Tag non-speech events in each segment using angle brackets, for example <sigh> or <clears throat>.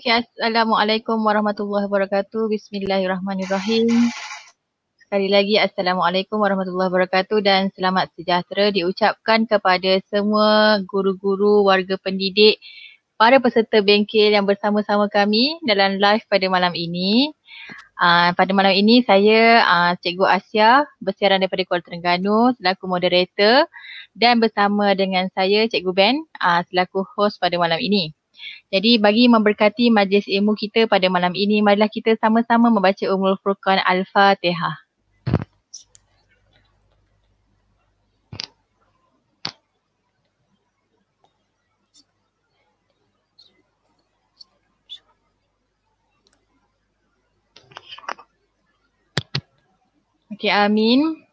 Okay, Assalamualaikum warahmatullahi wabarakatuh. Bismillahirrahmanirrahim. Sekali lagi Assalamualaikum warahmatullahi wabarakatuh dan selamat sejahtera diucapkan kepada semua guru-guru, warga pendidik, para peserta bengkel yang bersama-sama kami dalam live pada malam ini. Uh, pada malam ini saya uh, Cikgu Asia bersiaran daripada Kuala Terengganu selaku moderator dan bersama dengan saya Cikgu Ben uh, selaku host pada malam ini. Jadi bagi memberkati majlis ilmu kita pada malam ini, marilah kita sama-sama membaca Umul Furqan Al-Fatihah. Okay, amin.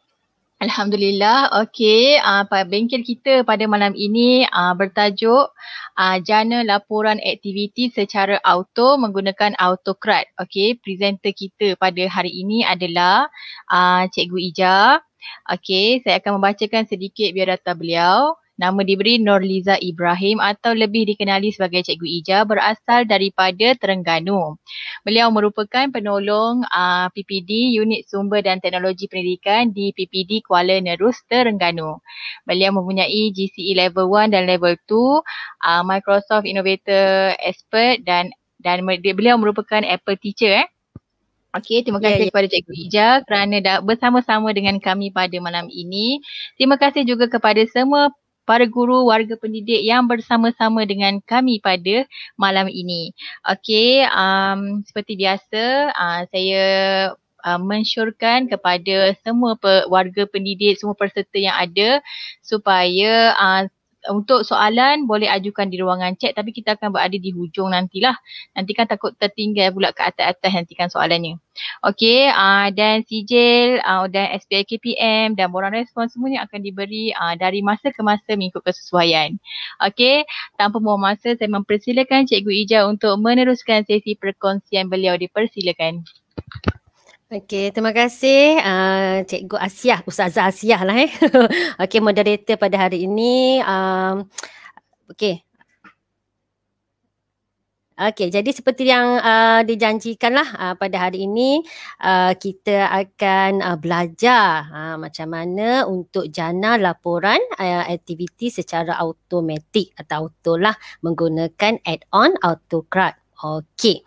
Alhamdulillah. Okey, uh, bengkel kita pada malam ini uh, bertajuk uh, jana laporan aktiviti secara auto menggunakan autocrat. Okey, presenter kita pada hari ini adalah uh, Cikgu Ija. Okey, saya akan membacakan sedikit biodata beliau. Nama diberi Norliza Ibrahim atau lebih dikenali sebagai Cikgu Ija berasal daripada Terengganu. Beliau merupakan penolong uh, ah, PPD Unit Sumber dan Teknologi Pendidikan di PPD Kuala Nerus Terengganu. Beliau mempunyai GCE Level 1 dan Level 2, uh, ah, Microsoft Innovator Expert dan dan beliau merupakan Apple Teacher eh. Okey, terima kasih yeah, yeah. kepada Cikgu Ija kerana dah bersama-sama dengan kami pada malam ini. Terima kasih juga kepada semua para guru warga pendidik yang bersama-sama dengan kami pada malam ini. Okey, um, seperti biasa, uh, saya uh, mensyorkan kepada semua pe- warga pendidik, semua peserta yang ada supaya uh, untuk soalan boleh ajukan di ruangan chat tapi kita akan berada di hujung nantilah. Nanti kan takut tertinggal pula ke atas-atas nantikan soalannya. Okey, uh, dan sijil uh, ah, dan SPI KPM dan borang respon semuanya akan diberi uh, dari masa ke masa mengikut kesesuaian. Okey, tanpa buang masa saya mempersilakan Cikgu Ija untuk meneruskan sesi perkongsian beliau dipersilakan. Okey, terima kasih uh, Cikgu Asia, Ustazah Asia lah eh. <laughs> Okey, moderator pada hari ini. Um, Okey. Okey, jadi seperti yang uh, dijanjikan lah uh, pada hari ini uh, kita akan uh, belajar uh, macam mana untuk jana laporan uh, aktiviti secara automatik atau auto lah menggunakan add-on AutoCrad. Okay.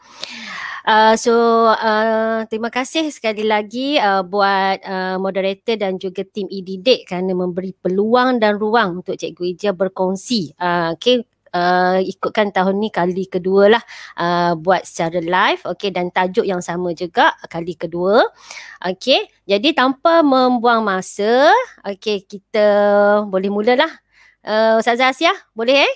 Uh, so uh, terima kasih sekali lagi uh, buat uh, moderator dan juga tim e kerana memberi peluang dan ruang untuk Cikgu Ija berkongsi. Uh, okay. Uh, ikutkan tahun ni kali kedua lah uh, buat secara live okay, dan tajuk yang sama juga kali kedua. Okay. Jadi tanpa membuang masa, okay, kita boleh mulalah. Uh, Ustazah Asyah, boleh eh?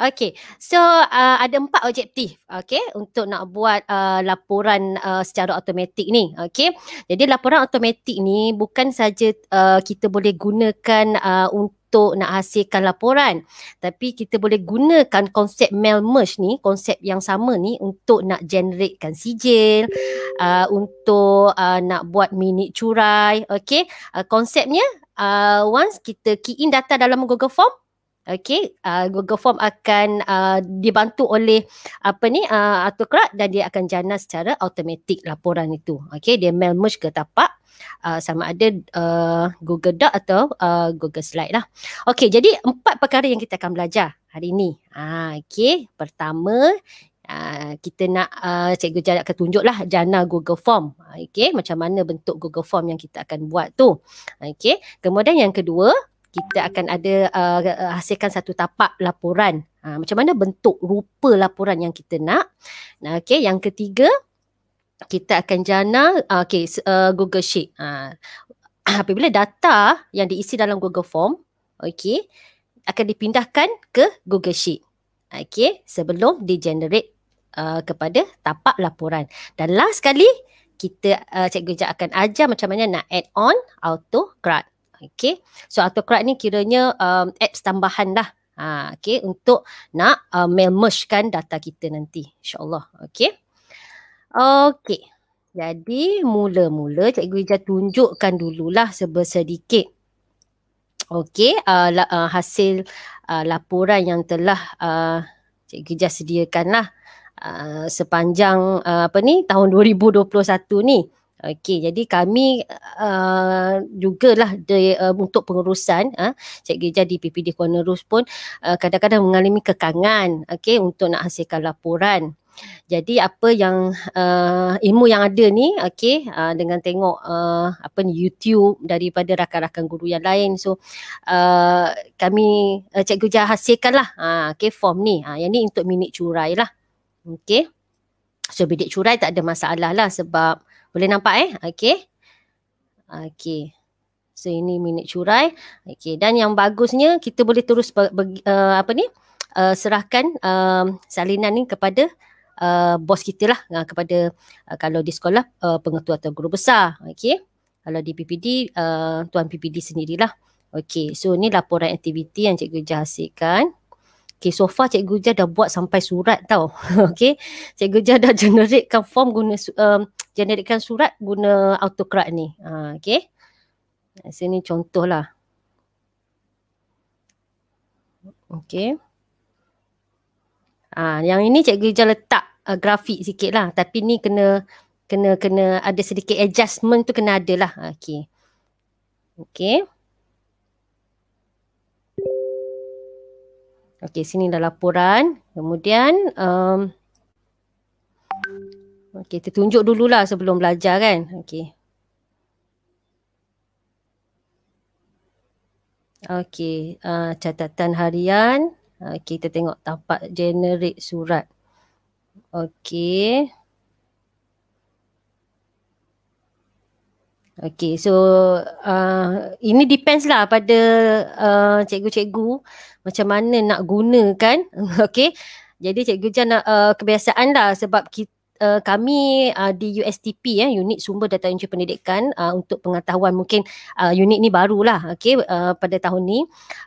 Okay, so uh, ada empat objektif okay, untuk nak buat uh, laporan uh, secara automatik ni. Okay, jadi laporan automatik ni bukan saja uh, kita boleh gunakan uh, untuk nak hasilkan laporan tapi kita boleh gunakan konsep mail merge ni, konsep yang sama ni untuk nak generatekan sijil, uh, untuk uh, nak buat minit curai. Okay, uh, konsepnya uh, once kita key in data dalam Google Form, Okay, uh, Google Form akan uh, dibantu oleh apa ni uh, autocrat dan dia akan jana secara automatik laporan itu. Okay, dia mail merge ke tapak uh, sama ada uh, Google Doc atau uh, Google Slide lah. Okay, jadi empat perkara yang kita akan belajar hari ini. Uh, ah, okay, pertama Uh, kita nak uh, cikgu Jana akan tunjuk lah jana Google Form. Okay, macam mana bentuk Google Form yang kita akan buat tu. Okay, kemudian yang kedua, kita akan ada uh, uh, hasilkan satu tapak laporan. Uh, macam mana bentuk rupa laporan yang kita nak. Nah, okay. Yang ketiga, kita akan jana uh, okay, uh, Google Sheet. Uh, <clears throat> apabila data yang diisi dalam Google Form, okay, akan dipindahkan ke Google Sheet. Okay, sebelum di-generate uh, kepada tapak laporan. Dan last sekali, kita uh, Cikgu Jack akan ajar macam mana nak add on auto grad. Okay. So autocrat ni kiranya um, apps tambahan lah. Ha, okay. Untuk nak uh, mail merge kan data kita nanti. InsyaAllah. Okay. Okay. Jadi mula-mula Cikgu Ija tunjukkan dululah sebersedikit. Okay. Uh, uh, hasil uh, laporan yang telah uh, Cikgu Ija sediakan lah. Uh, sepanjang uh, apa ni tahun 2021 ni. Okey, jadi kami uh, jugalah de, uh, untuk pengurusan uh, Cik Gejah di PPD Kuala Rus pun uh, kadang-kadang mengalami kekangan okay, untuk nak hasilkan laporan. Jadi apa yang uh, ilmu yang ada ni okey uh, dengan tengok uh, apa ni YouTube daripada rakan-rakan guru yang lain so uh, kami uh, cikgu hasilkan lah, uh, ah, okey form ni uh, yang ni untuk minit curai lah okey so bidik curai tak ada masalah lah sebab boleh nampak eh? Okay. Okay. So ini minit curai. Okay. Dan yang bagusnya kita boleh terus ber, ber, uh, eh, apa ni? Uh, serahkan um, salinan ni kepada uh, bos kita lah. Uh, kepada uh, kalau di sekolah uh, pengetua atau guru besar. Okay. Kalau di PPD, uh, Tuan PPD sendirilah. Okay. So ni laporan aktiviti yang Cikgu Jah Okay, so far Cikgu Jah dah buat sampai surat tau. <laughs> okay, Cikgu Jah dah generatekan form guna, um, generatekan surat guna autocrat ni. Ha, okay, sini contoh lah. Okay. Ha, yang ini Cikgu Jah letak uh, grafik sikit lah. Tapi ni kena kena kena ada sedikit adjustment tu kena ada lah. Ha, okay. Okay. Okey, sini dah laporan. Kemudian, um, okey, kita tunjuk dululah sebelum belajar kan. Okey. Okey, uh, catatan harian. Okey, kita tengok tapak generate surat. Okey. Okay so uh, ini depends lah pada uh, cikgu-cikgu macam mana nak gunakan. <laughs> Okay jadi cikgu Jan nak uh, kebiasaan lah sebab kita uh, kami uh, di USTP ya eh, unit sumber data inci pendidikan uh, untuk pengetahuan mungkin uh, unit ni barulah okey uh, pada tahun ni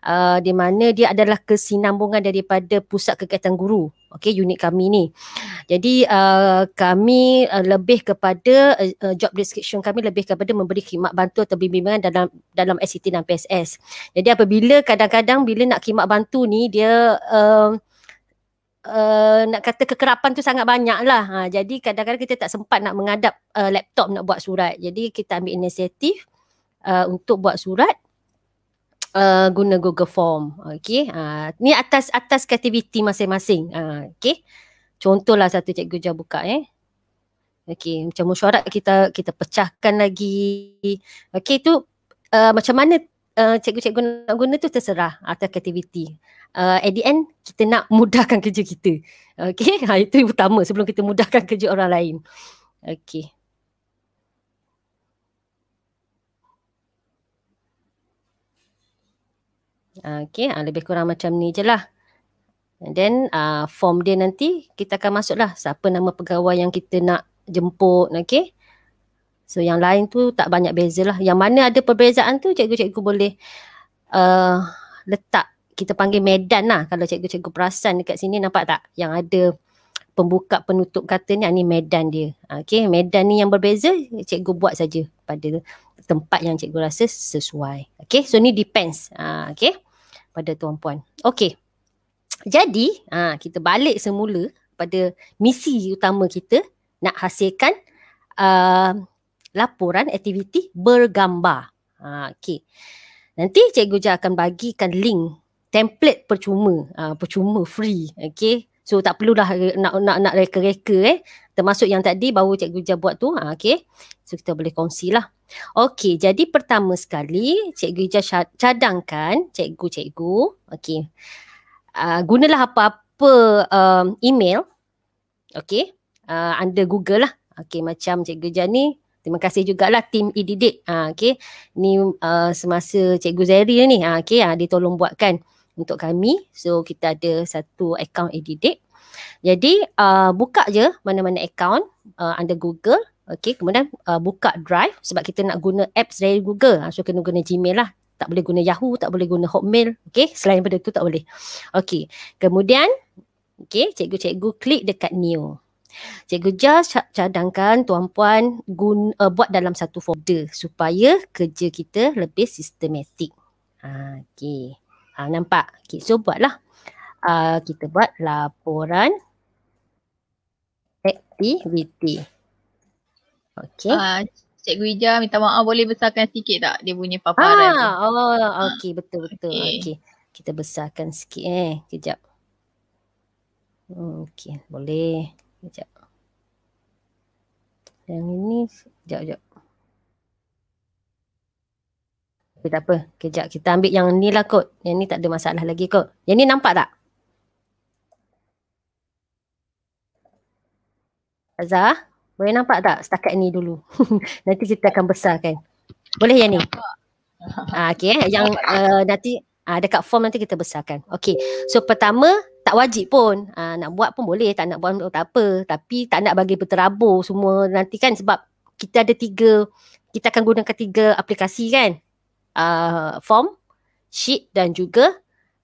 uh, di mana dia adalah kesinambungan daripada pusat kegiatan guru okay unit kami ni jadi uh, kami uh, lebih kepada uh, job description kami lebih kepada memberi khidmat bantu atau bimbingan dalam dalam SCT e dan PSS jadi apabila kadang-kadang bila nak khidmat bantu ni dia uh, uh, nak kata kekerapan tu sangat banyak lah. Ha, jadi kadang-kadang kita tak sempat nak mengadap uh, laptop nak buat surat. Jadi kita ambil inisiatif uh, untuk buat surat uh, guna Google Form. Okay. Uh, ha, ni atas atas kreativiti masing-masing. Uh, ha, okay. Contohlah satu cikgu jauh buka eh. Okay. Macam mesyuarat kita kita pecahkan lagi. Okay itu uh, macam mana uh, cikgu-cikgu nak guna tu terserah atau kreativiti. Uh, at the end, kita nak mudahkan <laughs> kerja kita. Okay, ha, itu yang utama sebelum kita mudahkan <laughs> kerja orang lain. Okay. Okay, ha, lebih kurang macam ni je lah. And then uh, form dia nanti kita akan masuk lah. siapa nama pegawai yang kita nak jemput. Okay. So yang lain tu tak banyak beza lah. Yang mana ada perbezaan tu cikgu-cikgu boleh uh, letak kita panggil medan lah kalau cikgu-cikgu perasan dekat sini nampak tak yang ada pembuka penutup kata ni ini ah, medan dia. Ah, okay medan ni yang berbeza cikgu buat saja pada tempat yang cikgu rasa sesuai. Okay so ni depends uh, ah, okay pada tuan puan. Okay jadi uh, kita balik semula pada misi utama kita nak hasilkan uh, laporan aktiviti bergambar. Ha, okay. Nanti cikgu Jah akan bagikan link template percuma, uh, percuma free. Okay. So tak perlulah nak nak nak reka-reka eh. Termasuk yang tadi baru cikgu Jah buat tu. Ha, okay. So kita boleh kongsi lah. Okay. Jadi pertama sekali cikgu Jah cadangkan cikgu-cikgu. Okay. Uh, ah, gunalah apa-apa um, email. Okay. Uh, ah, under Google lah. Okay macam cikgu Jah ni terima kasih jugalah tim ididik ha, okay. ni uh, semasa Cikgu Zairi ni ha, okay, ha, dia tolong buatkan untuk kami so kita ada satu account ididik jadi uh, buka je mana-mana account uh, under Google okay. kemudian uh, buka Drive sebab kita nak guna apps dari Google ha, so kena guna Gmail lah tak boleh guna Yahoo, tak boleh guna Hotmail. Okay, selain daripada itu tak boleh. Okay, kemudian okay, cikgu-cikgu klik dekat new. Cikgu Jas cadangkan tuan-puan gun, uh, buat dalam satu folder supaya kerja kita lebih sistematik. Ha, okay. Ha, nampak? Okay, so buatlah. Uh, kita buat laporan aktiviti. Okay. Uh, ah, Cikgu Ija minta maaf boleh besarkan sikit tak dia punya paparan ah, tu? Oh, ah, okay betul-betul. Okay. okay. Kita besarkan sikit eh. Kejap. Hmm, okay boleh. Sekejap. Yang ini, sekejap, sekejap. Okay, tak apa. Kejap kita ambil yang ni lah kot. Yang ni tak ada masalah lagi kot. Yang ni nampak tak? Azah, boleh nampak tak setakat ni dulu? <laughs> nanti kita akan besarkan. Boleh yang ni? Ah, okay. Yang uh, nanti uh, ah, kat form nanti kita besarkan. Okay. So pertama, tak wajib pun uh, nak buat pun boleh tak nak buat tak apa tapi tak nak bagi berterabur semua nanti kan sebab kita ada tiga kita akan gunakan tiga aplikasi kan uh, form sheet dan juga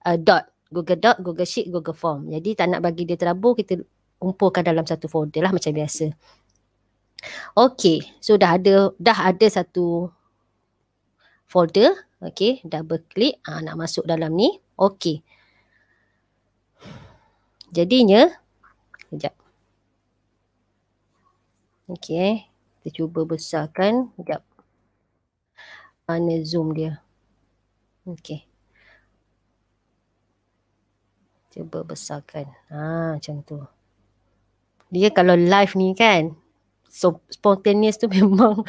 uh, dot google dot google sheet google form jadi tak nak bagi dia terabur kita kumpulkan dalam satu folder lah macam biasa Okey, so dah ada dah ada satu folder. Okey, double click. ha, nak masuk dalam ni. Okey. Jadinya, sekejap. Okey, eh. kita cuba besarkan. Sekejap. Mana zoom dia? Okey. Cuba besarkan. Ha, macam tu. Dia kalau live ni kan, so spontaneous tu <laughs> memang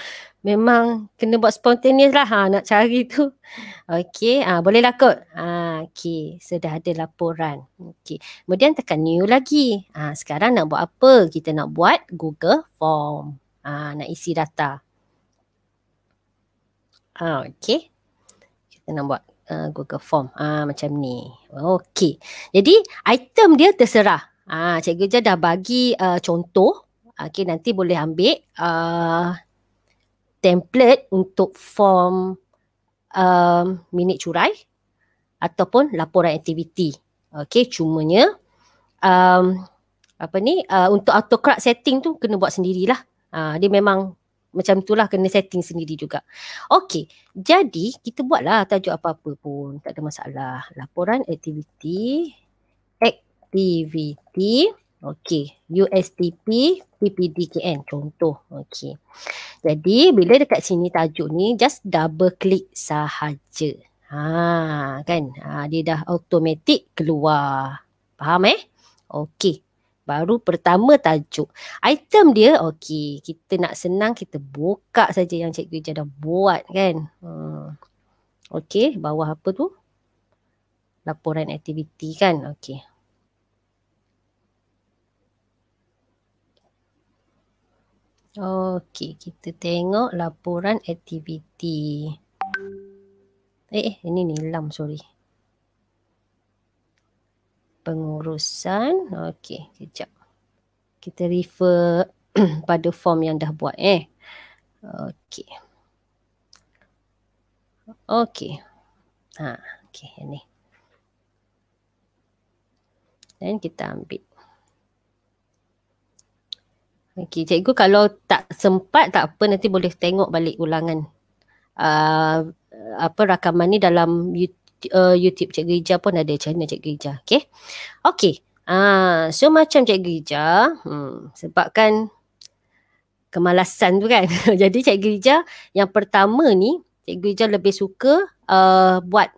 memang kena buat spontaneous lah ha, nak cari tu. Okey, ah ha, bolehlah kot. Ah ha, okey, sudah ada laporan. Okey. Kemudian tekan new lagi. Ah ha, sekarang nak buat apa? Kita nak buat Google form. Ah ha, nak isi data. ha, okey. Kita nak buat uh, Google form. Ah ha, macam ni. Okey. Jadi item dia terserah. Ah cikgu je dah bagi uh, contoh Okay, nanti boleh ambil uh, template untuk form um, minit curai ataupun laporan aktiviti. Okay, cumanya um, apa ni, uh, untuk autocrat setting tu kena buat sendirilah. Uh, dia memang macam tu lah kena setting sendiri juga. Okay, jadi kita buatlah tajuk apa-apa pun. Tak ada masalah. Laporan aktiviti. Aktiviti. Aktiviti. Okey, USTP PPDKN contoh. Okey. Jadi bila dekat sini tajuk ni just double click sahaja. Ha kan? Ha, dia dah automatik keluar. Faham eh? Okey. Baru pertama tajuk. Item dia okey. Kita nak senang kita buka saja yang cikgu Ija dah buat kan. Ha. Okey, bawah apa tu? Laporan aktiviti kan. Okey. Okey, kita tengok laporan aktiviti. Eh, eh, ini nilam, sorry. Pengurusan. Okey, kejap. Kita refer <clears throat> pada form yang dah buat eh. Okey. Okey. Ha, okey, ini. Dan kita ambil Okey, cikgu kalau tak sempat tak apa nanti boleh tengok balik ulangan. Uh, apa rakaman ni dalam YouTube, uh, YouTube Cikgu Ija pun ada channel Cikgu Ija. Okey. Okey. Ah, uh, so macam Cikgu Ija, hmm, sebab kan kemalasan tu kan. <laughs> Jadi Cikgu Ija yang pertama ni, Cikgu Ija lebih suka uh, buat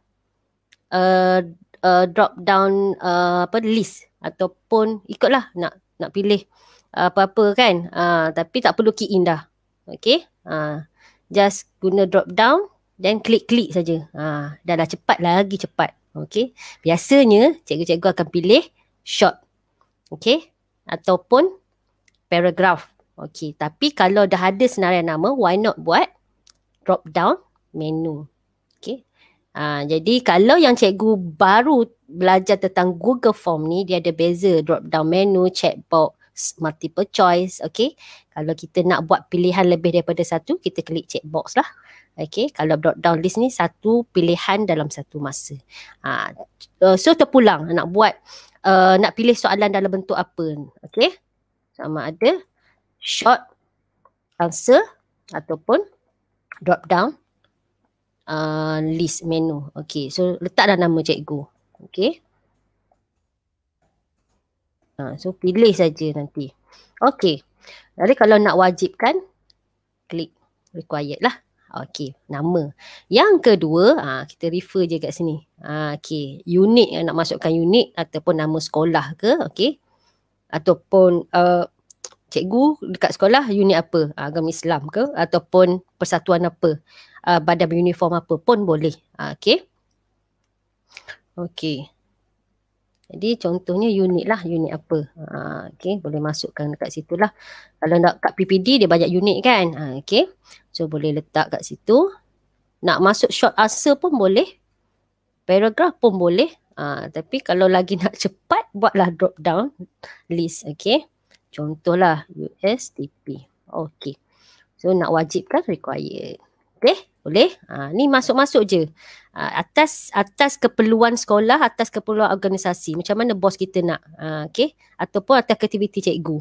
uh, uh, drop down uh, apa list ataupun ikutlah nak nak pilih apa-apa kan uh, tapi tak perlu key in dah okay uh, just guna drop down then klik-klik saja uh, dah dah cepat lagi cepat okay biasanya cikgu-cikgu akan pilih short okay ataupun paragraph okay tapi kalau dah ada senarai nama why not buat drop down menu okay uh, jadi kalau yang cikgu baru belajar tentang Google Form ni dia ada beza drop down menu, checkbox, box multiple choice. Okay. Kalau kita nak buat pilihan lebih daripada satu, kita klik check box lah. Okay. Kalau drop down list ni, satu pilihan dalam satu masa. Ha. Uh, so terpulang nak buat, uh, nak pilih soalan dalam bentuk apa. Okay. Sama ada short answer ataupun drop down uh, list menu. Okay. So letaklah nama cikgu. Okay. Ha, so pilih saja nanti. Okey. Jadi kalau nak wajibkan, klik required lah. Okey, nama. Yang kedua, ha, kita refer je kat sini. Ha, Okey, unit yang nak masukkan unit ataupun nama sekolah ke, okey. Ataupun uh, cikgu dekat sekolah unit apa, ha, agama Islam ke ataupun persatuan apa, uh, badan uniform apa pun boleh. Ha, okey. Okey. Jadi contohnya unit lah, unit apa. Ha, okay, boleh masukkan dekat situ lah. Kalau nak kat PPD dia banyak unit kan. Ha, okay, so boleh letak kat situ. Nak masuk short answer pun boleh. Paragraph pun boleh. Ha, tapi kalau lagi <laughs> nak cepat, buatlah drop down list. Okay, contohlah USDP. Okay, so nak wajibkan required. Okay boleh ha, ni masuk-masuk je ha, atas atas keperluan sekolah atas keperluan organisasi macam mana bos kita nak ha, okey ataupun atas aktiviti cikgu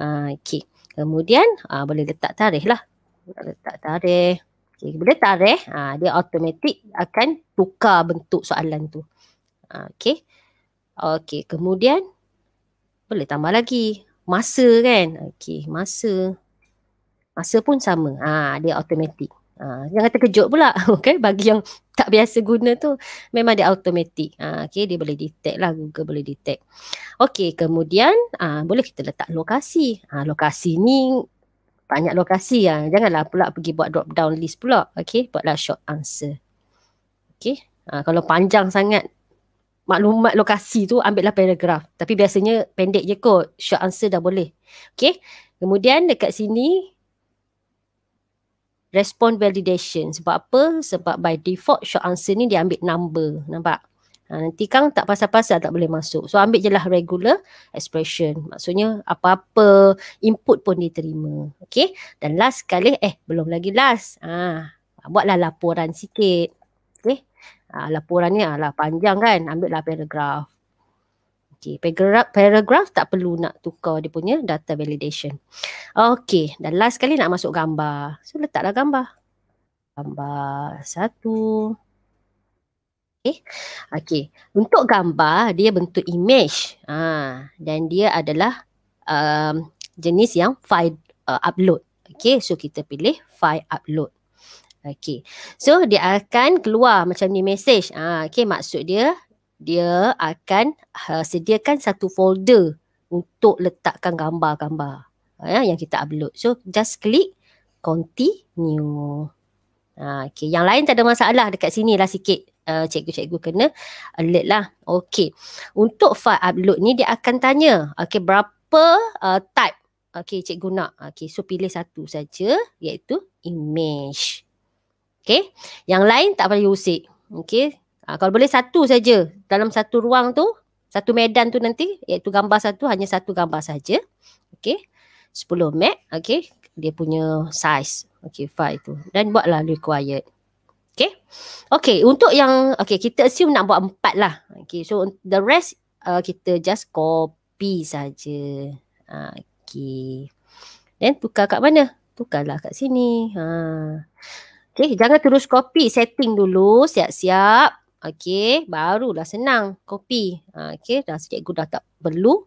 ha, okey kemudian ha, boleh letak tarikh lah letak tarikh okey bila tarikh ha, dia automatik akan tukar bentuk soalan tu ha, okey okey kemudian boleh tambah lagi masa kan okey masa masa pun sama ha, dia automatik Ha, jangan terkejut pula <laughs> okay? bagi yang tak biasa guna tu memang dia automatic ha, okay? dia boleh detect lah Google boleh detect okay, kemudian ha, boleh kita letak lokasi ha, lokasi ni banyak lokasi ya. Ha. janganlah pula pergi buat drop down list pula okay? buatlah short answer okay? ha, kalau panjang sangat maklumat lokasi tu ambillah paragraf tapi biasanya pendek je kot short answer dah boleh okay? kemudian dekat sini respond validation. Sebab apa? Sebab by default short answer ni dia ambil number. Nampak? Ha, nanti kang tak pasal-pasal tak boleh masuk. So ambil je lah regular expression. Maksudnya apa-apa input pun diterima. Okay. Dan last sekali eh belum lagi last. Ah, ha, buatlah laporan sikit. Okay. Ha, laporan ni lah panjang kan. Ambil lah paragraph. Okay, paragraph, paragraph tak perlu nak tukar dia punya data validation. Okay, dan last kali nak masuk gambar. So, letaklah gambar. Gambar satu. Okay. okay, untuk gambar dia bentuk image ha. dan dia adalah um, jenis yang file uh, upload. Okay, so kita pilih file upload. Okay, so dia akan keluar macam ni message. Ha. Okay, maksud dia dia akan uh, sediakan satu folder untuk letakkan gambar-gambar ya yang kita upload. So just click continue. Ha, ah, okay. Yang lain tak ada masalah dekat sini lah sikit uh, cikgu-cikgu kena alert lah. Okay. Untuk file upload ni dia akan tanya okay, berapa uh, type okay, cikgu nak. Okay. So pilih satu saja iaitu image. Okay. Yang lain tak payah usik. Okay. Ha, kalau boleh satu saja dalam satu ruang tu, satu medan tu nanti iaitu gambar satu hanya satu gambar saja. Okey. 10 meg, okey. Dia punya size. Okey, file tu. Dan buatlah required. Okay. Okay. Untuk yang. Okay. Kita assume nak buat empat lah. Okay. So the rest. Uh, kita just copy saja. Ha, okay. Then tukar kat mana? Tukarlah kat sini. Ha. Okay. Jangan terus copy. Setting dulu. Siap-siap. Okay, barulah senang kopi. Ha, okay, dah gua dah tak perlu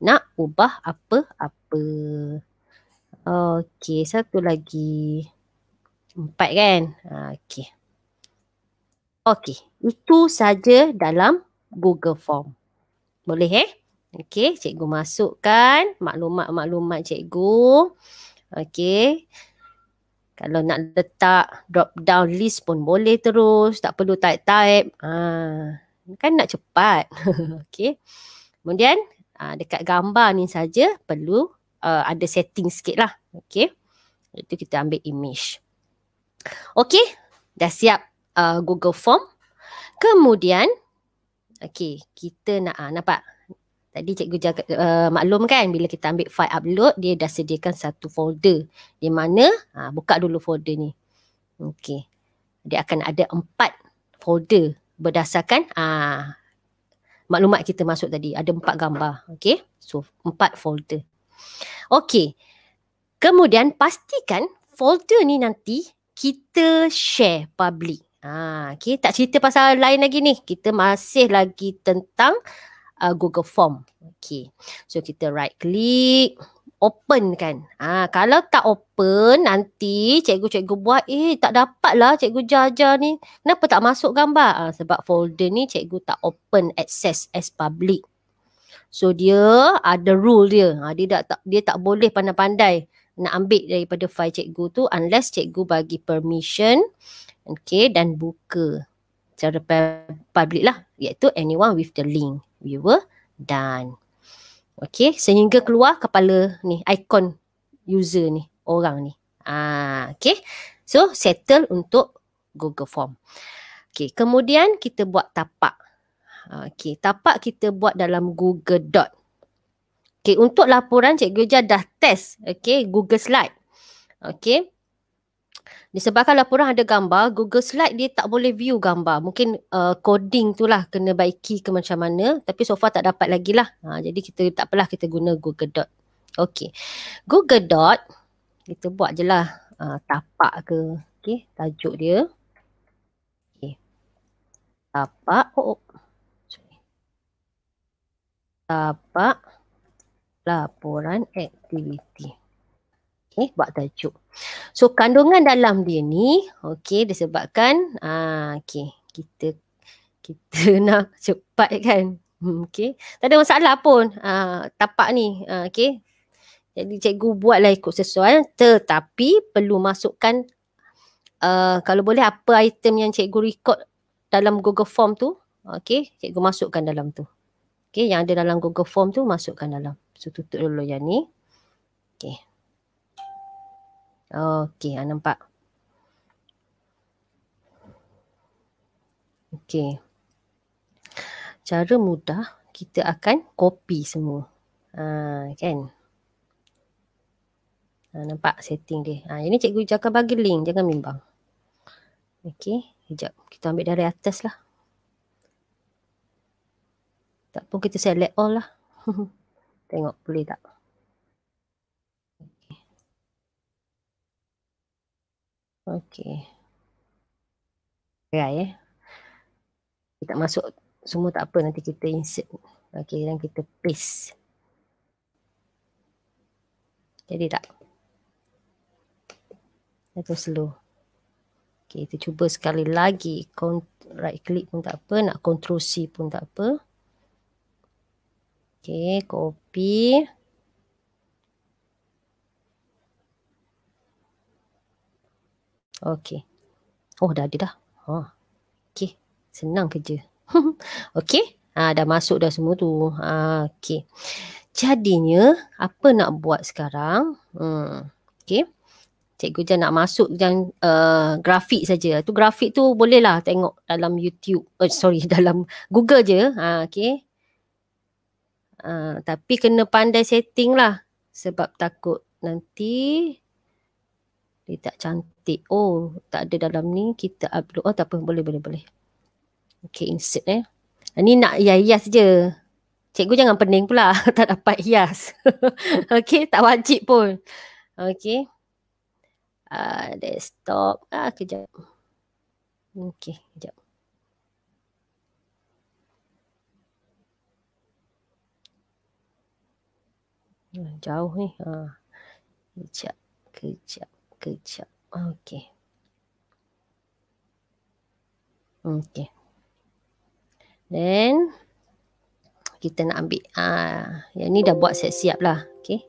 nak ubah apa-apa. Okay, satu lagi. Empat kan? Ha, okay. Okay, itu saja dalam Google Form. Boleh eh? Okay, cikgu masukkan maklumat-maklumat cikgu. Okay, kalau nak letak drop down list pun boleh terus. Tak perlu type-type. Ha, kan nak cepat. <laughs> okay. Kemudian ha, dekat gambar ni saja perlu uh, ada setting sikit lah. Okay. Itu kita ambil image. Okay. Dah siap uh, Google Form. Kemudian. Okay. Kita nak ha, nampak. Tadi cikgu jaga, uh, maklum kan bila kita ambil file upload dia dah sediakan satu folder di mana ha, buka dulu folder ni. Okey. Dia akan ada empat folder berdasarkan uh, maklumat kita masuk tadi. Ada empat gambar. Okey. So empat folder. Okey. Kemudian pastikan folder ni nanti kita share public. Ha, okay. Tak cerita pasal lain lagi ni. Kita masih lagi tentang uh, Google Form. Okay. So kita right click open kan. Ah ha, kalau tak open nanti cikgu-cikgu buat eh tak lah cikgu jaja ni. Kenapa tak masuk gambar? Ha, sebab folder ni cikgu tak open access as public. So dia ada uh, rule dia. Ha, dia tak, tak dia tak boleh pandai-pandai nak ambil daripada file cikgu tu unless cikgu bagi permission okay dan buka secara public lah iaitu anyone with the link we were done. Okay, sehingga keluar kepala ni, icon user ni, orang ni. Ah, okay, so settle untuk Google Form. Okay, kemudian kita buat tapak. Ah, okay, tapak kita buat dalam Google Doc. Okay, untuk laporan Cikgu Jah dah test, okay, Google Slide. Okay, Disebabkan laporan ada gambar, Google Slide dia tak boleh view gambar. Mungkin uh, coding tu lah kena baiki ke macam mana. Tapi so far tak dapat lagi lah. Ha, jadi kita tak apalah kita guna Google Doc. Okay. Google Doc, kita buat je lah uh, tapak ke. Okay, tajuk dia. Okay. Tapak. Oh, oh. Sorry. Tapak laporan aktiviti eh bab tajuk. So kandungan dalam dia ni okey disebabkan ah okey kita kita <laughs> nak cepat kan. Hmm, okay. Tak ada masalah pun ah tapak ni ah okey. Jadi cikgu buatlah ikut sesuai tetapi perlu masukkan uh, kalau boleh apa item yang cikgu record dalam Google Form tu okey cikgu masukkan dalam tu. Okey yang ada dalam Google Form tu masukkan dalam. So tutup dulu yang ni. Okey. Okey, ah nampak. Okey. Cara mudah kita akan copy semua. Ha, kan? Ha, nampak setting dia. Ah ini cikgu cakap bagi link. Jangan bimbang. Okey. Sekejap. Kita ambil dari atas lah. Tak pun kita select all lah. <laughs> Tengok boleh tak. Okey. Try ya. eh. Kita tak masuk semua tak apa nanti kita insert. Okey dan kita paste. Jadi tak. Itu slow. Okey, kita cuba sekali lagi. Right click pun tak apa, nak control C pun tak apa. Okey, copy. Okay. Oh, dah ada dah. Ha. Okay. Senang kerja. <laughs> okay. Ha, dah masuk dah semua tu. Ha, okay. Jadinya, apa nak buat sekarang? Hmm. Okay. Cikgu je nak masuk Jan, uh, eh, grafik saja. Tu grafik tu bolehlah tengok dalam YouTube. Uh, sorry, <laughs> dalam Google je. Ha, okay. Uh, ha, tapi kena pandai setting lah. Sebab takut nanti dia tak cantik. Oh, tak ada dalam ni. Kita upload. Oh, tak apa. Boleh, boleh, boleh. Okay, insert eh. Ah, ni nak hias-hias je. Cikgu jangan pening pula. <laughs> tak dapat hias. <laughs> okay, tak wajib pun. Okay. Uh, ah, desktop. Ah, kejap. Okay, kejap. Ah, jauh ni. Ha. Kejap, kejap kejap. Okey. Okey. Then kita nak ambil ah yang ni dah buat set siap lah. Okey.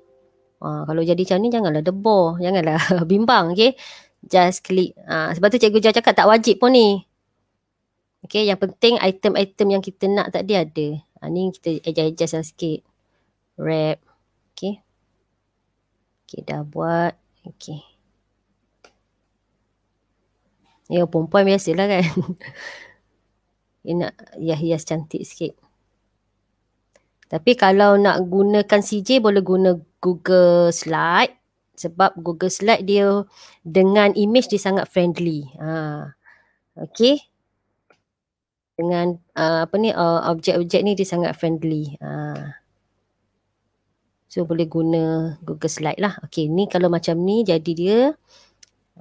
Ah, kalau jadi macam ni janganlah debor, janganlah <laughs> bimbang, okey. Just click. Ah, sebab tu cikgu jauh cakap tak wajib pun ni. Okey, yang penting item-item yang kita nak tak dia ada. Ah, ni kita adjust-adjust lah sikit. Wrap. Okey. Okey, dah buat. Okey. Ya perempuan biasalah kan <laughs> Dia nak hias-hias cantik sikit Tapi kalau nak gunakan CJ Boleh guna Google Slide Sebab Google Slide dia Dengan image dia sangat friendly ha. Okay Dengan uh, apa ni uh, Objek-objek ni dia sangat friendly ha. So boleh guna Google Slide lah Okay ni kalau macam ni jadi dia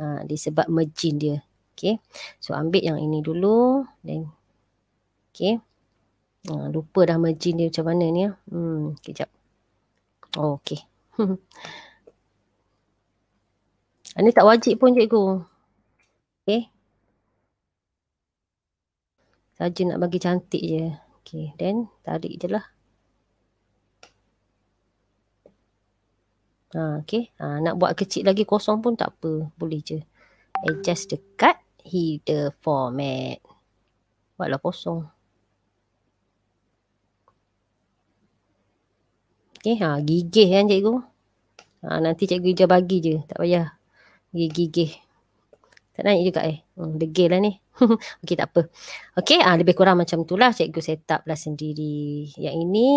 uh, Dia merging dia Okay. So ambil yang ini dulu. Dan, Okay. Ha, ah, lupa dah margin dia macam mana ni. Ya. Hmm. Kejap. Oh, okay. <laughs> Ini tak wajib pun cikgu. Okay. Saja nak bagi cantik je. Okay. Then tarik je lah. Ha, ah, okay. Ha, ah, nak buat kecil lagi kosong pun tak apa. Boleh je. Adjust dekat header format. Buatlah kosong. Okay, ha, gigih kan cikgu. Ha, nanti cikgu hijau bagi je. Tak payah. Gigih-gigih. Tak naik juga eh. Hmm, degil lah ni. <laughs> okay, tak apa. Okay, ha, lebih kurang macam itulah cikgu set up lah sendiri. Yang ini.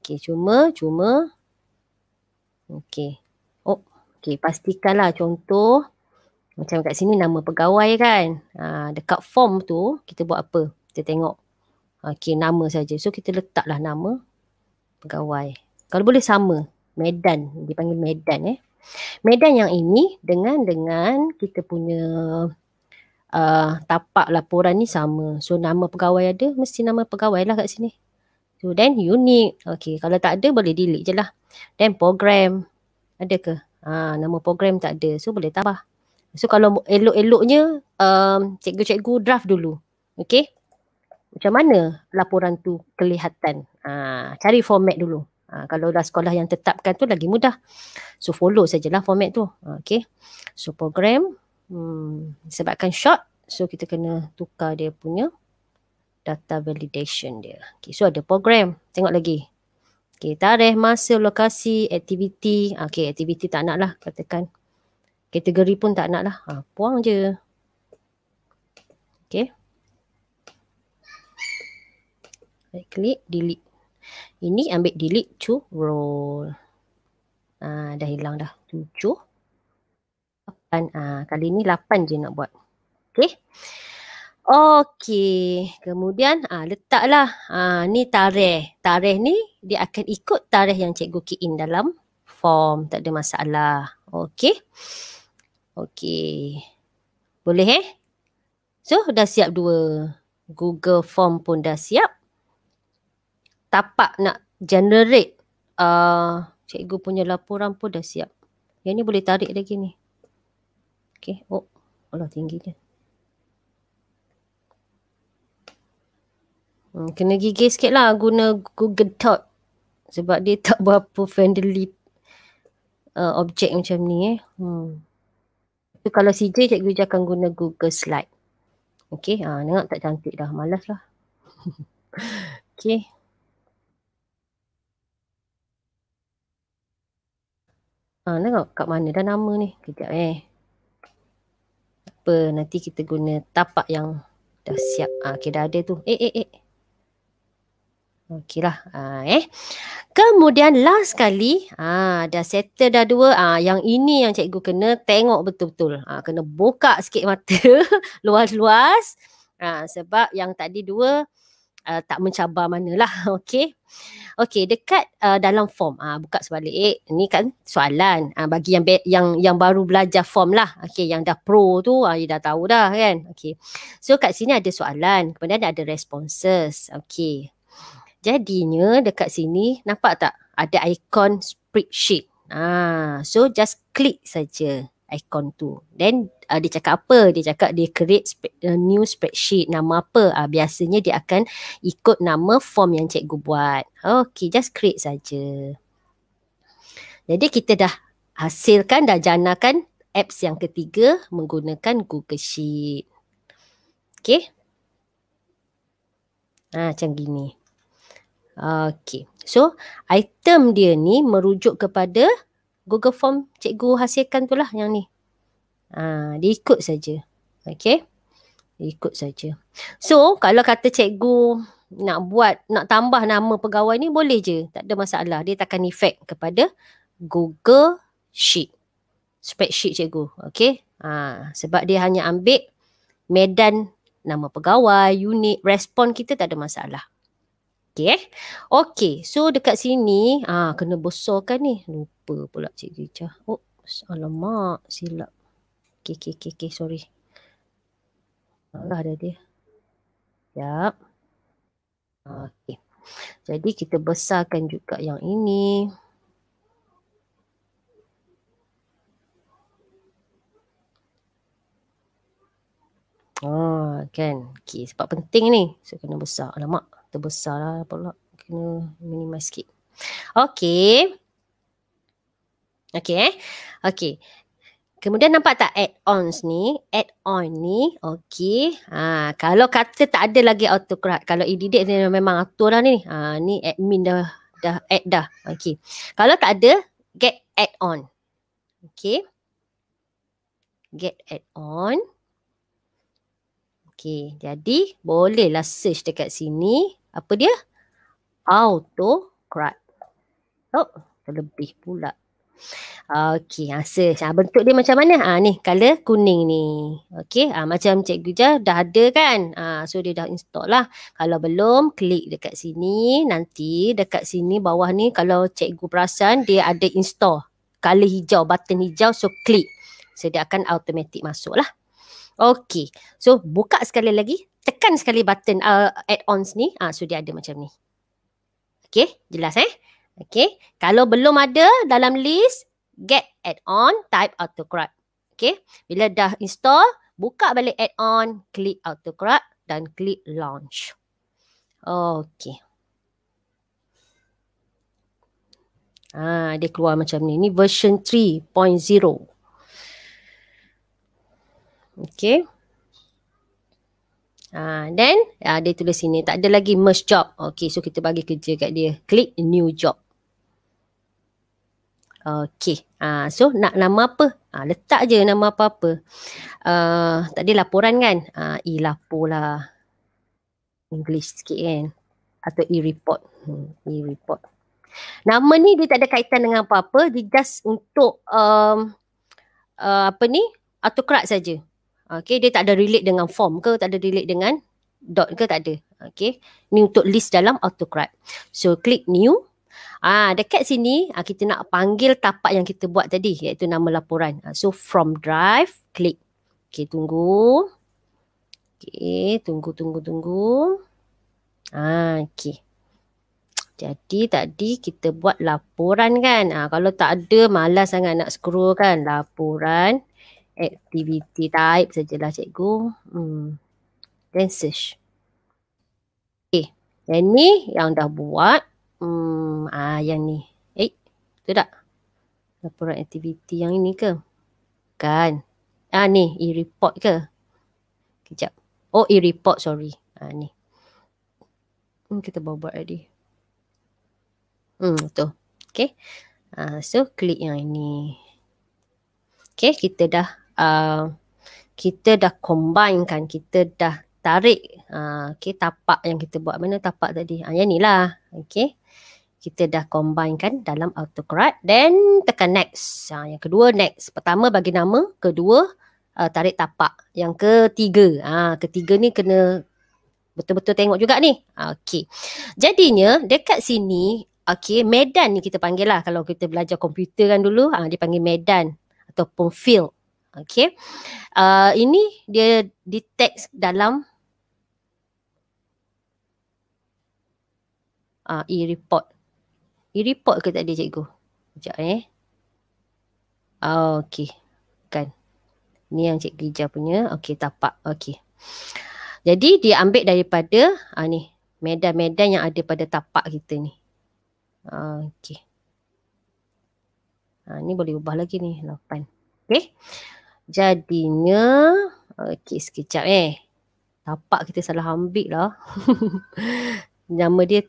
Okay, cuma, cuma. Okay. Oh, okay, pastikanlah contoh. Macam kat sini nama pegawai kan. Ha, dekat form tu kita buat apa? Kita tengok. Ha, okay, nama saja. So kita letaklah nama pegawai. Kalau boleh sama. Medan. Dipanggil Medan eh. Medan yang ini dengan dengan kita punya uh, tapak laporan ni sama. So nama pegawai ada, mesti nama pegawai lah kat sini. So then unit. Okay, kalau tak ada boleh delete je lah. Then program. Ada ke? Ha, nama program tak ada. So boleh tambah. So kalau elok-eloknya um, cikgu-cikgu draft dulu. Okay. Macam mana laporan tu kelihatan. Uh, cari format dulu. Uh, kalau dah sekolah yang tetapkan tu lagi mudah. So follow sajalah format tu. Uh, okay. So program. Hmm, sebabkan short. So kita kena tukar dia punya data validation dia. Okay. So ada program. Tengok lagi. Okay. Tarikh, masa, lokasi, aktiviti. Okay. Aktiviti tak nak lah katakan kategori pun tak nak lah. Ha, puang je. Okay. Right click, delete. Ini ambil delete to roll. Ha, dah hilang dah. tujuh, 8. Ha, kali ni lapan je nak buat. Okay. Okay. Kemudian ha, letaklah. Ha, ni tarikh. Tarikh ni dia akan ikut tarikh yang cikgu key in dalam form. Tak ada masalah. Okay. Okay, Boleh eh? So dah siap dua. Google Form pun dah siap. Tapak nak generate uh, cikgu punya laporan pun dah siap. Yang ni boleh tarik lagi ni. Okay, Oh. Allah tinggi dia. Hmm, kena gigih sikit lah guna Google Talk. Sebab dia <laughs> tak berapa friendly uh, objek macam ni eh. Hmm. Tapi kalau CJ, cikgu je akan guna Google Slide. Okay, ha, ah, nengok tak cantik dah. Malas lah. <laughs> okay. Ha, ah, nengok kat mana dah nama ni. Kejap eh. Apa, nanti kita guna tapak yang dah siap. Ha, ah, okay, dah ada tu. Eh, eh, eh. Okey lah. Ha, ah, eh. Kemudian last sekali, ha, dah settle dah dua. Ha, yang ini yang cikgu kena tengok betul-betul. Ha, kena buka sikit mata <laughs> luas-luas. Ha, sebab yang tadi dua uh, tak mencabar lah <laughs> Okey. Okey, dekat uh, dalam form. Ha, buka sebalik. Eh, ni kan soalan. Ha, bagi yang, yang yang baru belajar form lah. Okey, yang dah pro tu, ha, you dah tahu dah kan. Okey. So kat sini ada soalan. Kemudian ada responses. Okey. Jadinya dekat sini nampak tak ada ikon spreadsheet. Ah, so just click saja ikon tu. Then uh, dia cakap apa? Dia cakap dia create spe- uh, new spreadsheet nama apa? Ah, biasanya dia akan ikut nama form yang cikgu buat. Okay, just create saja. Jadi kita dah hasilkan dah janakan apps yang ketiga menggunakan Google Sheet. Okay. Ah, ha, macam gini. Okay. So, item dia ni merujuk kepada Google Form cikgu hasilkan tu lah yang ni. Ha, dia ikut saja. Okay. Dia ikut saja. So, kalau kata cikgu nak buat, nak tambah nama pegawai ni boleh je. Tak ada masalah. Dia takkan efek kepada Google Sheet. Spreadsheet cikgu. Okay. Ha, sebab dia hanya ambil medan nama pegawai, unit, respon kita tak ada masalah. Okay eh. Okay. So dekat sini. ah Kena besarkan ni. Lupa pula Cikgu Ica. Oh. Alamak. Silap. Okay. Okay. Okay. okay sorry. Alah ada dia. Sekejap. Okay. Jadi kita besarkan juga yang ini. Ah, kan. Okay. Sebab penting ni. So kena besar. Alamak terbesar lah pula kena minimize sikit. Okay. Okay eh. Okay. Kemudian nampak tak add-ons ni? Add-on ni, okay. Ha, kalau kata tak ada lagi autocorrect. Kalau edit ni memang atur lah ni. Ha, ni admin dah, dah add dah. Okay. Kalau tak ada, get add-on. Okay. Get add-on. Okay. Jadi, bolehlah search dekat sini apa dia? Autocrat. Oh, terlebih pula. Okey, rasa ha, bentuk dia macam mana? Ha, ni, colour kuning ni. Okey, ha, macam cikgu je dah ada kan? Ha, so, dia dah install lah. Kalau belum, klik dekat sini. Nanti dekat sini bawah ni kalau cikgu perasan dia ada install. Colour hijau, button hijau. So, klik. So, dia akan automatik masuk lah. Okey. So, buka sekali lagi tekan sekali button uh, add-ons ni uh, so dia ada macam ni. Okay jelas eh. Okay kalau belum ada dalam list get add-on type autocorrect. Okay bila dah install buka balik add-on klik autocorrect dan klik launch. Okay. Ah, dia keluar macam ni. Ni version 3.0. Okay. Ha, then ha, dia tulis sini tak ada lagi merge job. Okay so kita bagi kerja kat dia. Click new job. Okay ha, so nak nama apa? Ha, letak je nama apa-apa. Uh, tak ada laporan kan? Ha, e-lapor lah. English sikit kan? Atau e-report. Hmm, e-report. Nama ni dia tak ada kaitan dengan apa-apa. Dia just untuk um, uh, apa ni? Autocrat saja. Okay, dia tak ada relate dengan form ke, tak ada relate dengan dot ke, tak ada. Okay, ni untuk list dalam autocrat. So, klik new. Ah, dekat sini ah, kita nak panggil tapak yang kita buat tadi iaitu nama laporan. Ah, so from drive, klik. Okay, tunggu. Okay, tunggu, tunggu, tunggu. Ah, okay. Jadi tadi kita buat laporan kan. Ah, kalau tak ada malas sangat nak scroll kan laporan. Activity type sajalah cikgu. Hmm. Then search. Okay. Eh, yang ni yang dah buat. Hmm, ah, yang ni. Eh, tu tak? Laporan activity yang ini ke? Kan. Ah ni, e-report ke? Kejap. Oh, e-report, sorry. Ah ni. Hmm, kita bawa buat tadi. Hmm, tu. Okay. Ah, so, klik yang ini. Okay, kita dah Ah, kita dah combine kan kita dah tarik uh, okay, tapak yang kita buat mana tapak tadi uh, yang ni lah okay. kita dah combine kan dalam autocad then tekan next uh, yang kedua next pertama bagi nama kedua uh, tarik tapak yang ketiga uh, ketiga ni kena betul-betul tengok juga ni uh, okay. jadinya dekat sini okay, medan ni kita panggil lah kalau kita belajar komputer kan dulu uh, dia medan ataupun field Okay. Uh, ini dia detect dalam uh, e-report. E-report ke tak ada cikgu? Sekejap eh. Oh, ah, okay. Kan. Ni yang cikgu hijau punya. Okay, tapak. Okay. Jadi dia ambil daripada uh, ni. Medan-medan yang ada pada tapak kita ni. Uh, ah, okay. Uh, ni boleh ubah lagi ni. 8. Okay. Jadinya, okey sekejap eh. Tapak kita salah ambil lah. <laughs> nama dia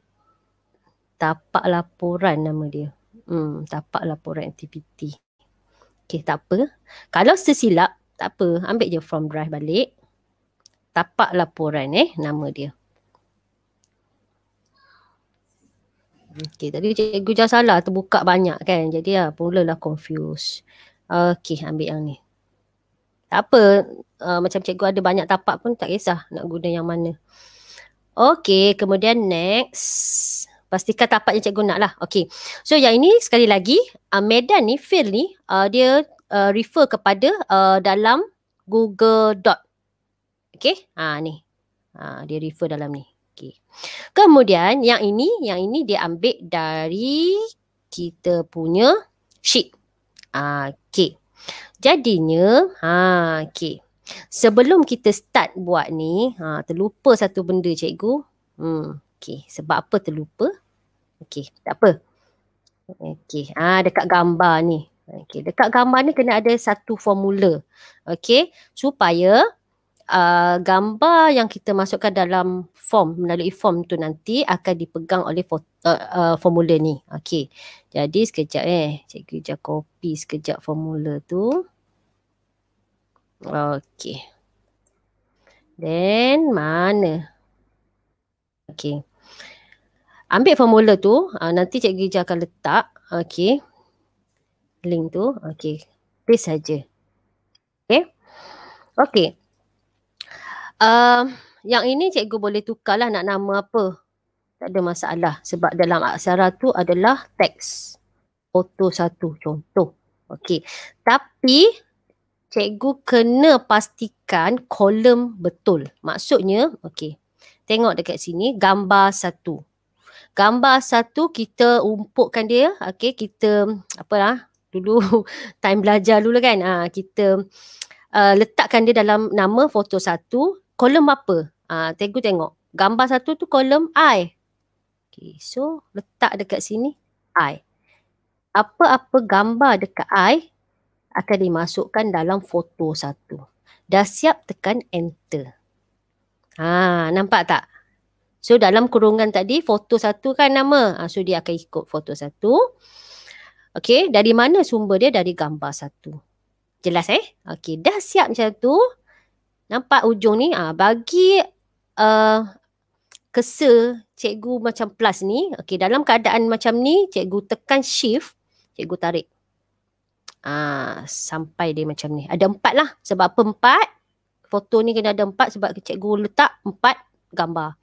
tapak laporan nama dia. Hmm, tapak laporan aktiviti. Okey, tak apa. Kalau sesilap, tak apa. Ambil je from drive balik. Tapak laporan eh, nama dia. Okey, tadi cikgu jauh salah terbuka banyak kan. Jadi lah, mulalah confuse. Okey, ambil yang ni. Tak apa, uh, macam cikgu ada banyak tapak pun tak kisah nak guna yang mana. Okey, kemudian next. Pastikan tapak yang cikgu nak lah. Okey, so yang ini sekali lagi, uh, medan ni, field ni, uh, dia uh, refer kepada uh, dalam Google Doc. okey? ha, ni. Ha, dia refer dalam ni. Okey. Kemudian yang ini, yang ini dia ambil dari kita punya sheet. ah, okey. Jadinya, ha, okay. Sebelum kita start buat ni, ha, terlupa satu benda cikgu. Hmm, okay. Sebab apa terlupa? Okay, tak apa. Okay, ha, dekat gambar ni. Okay, dekat gambar ni kena ada satu formula. Okay, supaya uh, gambar yang kita masukkan dalam form melalui form tu nanti akan dipegang oleh foto, uh, uh, formula ni. Okey. Jadi sekejap eh. Cikgu je copy sekejap formula tu. Okey. Then mana? Okey. Ambil formula tu, uh, nanti cikgu je akan letak. Okey. Link tu. Okey. Paste saja. Okey. Okey. Um, yang ini cikgu boleh tukarlah nak nama apa. Tak ada masalah sebab dalam aksara tu adalah teks. Foto satu contoh. Okey. Tapi cikgu kena pastikan kolom betul. Maksudnya, okey. Tengok dekat sini gambar satu. Gambar satu kita umpukkan dia. Okey, kita apa lah dulu <laughs> time belajar dulu kan. Ha, kita uh, letakkan dia dalam nama foto satu kolom apa? Ah, ha, tengku tengok. Gambar satu tu kolom I. Okay, so letak dekat sini I. Apa-apa gambar dekat I akan dimasukkan dalam foto satu. Dah siap tekan enter. Ha, nampak tak? So dalam kurungan tadi foto satu kan nama. Ha, so dia akan ikut foto satu. Okay, dari mana sumber dia? Dari gambar satu. Jelas eh? Okay, dah siap macam tu nampak ujung ni ah bagi uh, kesa cikgu macam plus ni okay dalam keadaan macam ni cikgu tekan shift cikgu tarik ah sampai dia macam ni ada empat lah sebab apa empat foto ni kena ada empat sebab cikgu letak empat gambar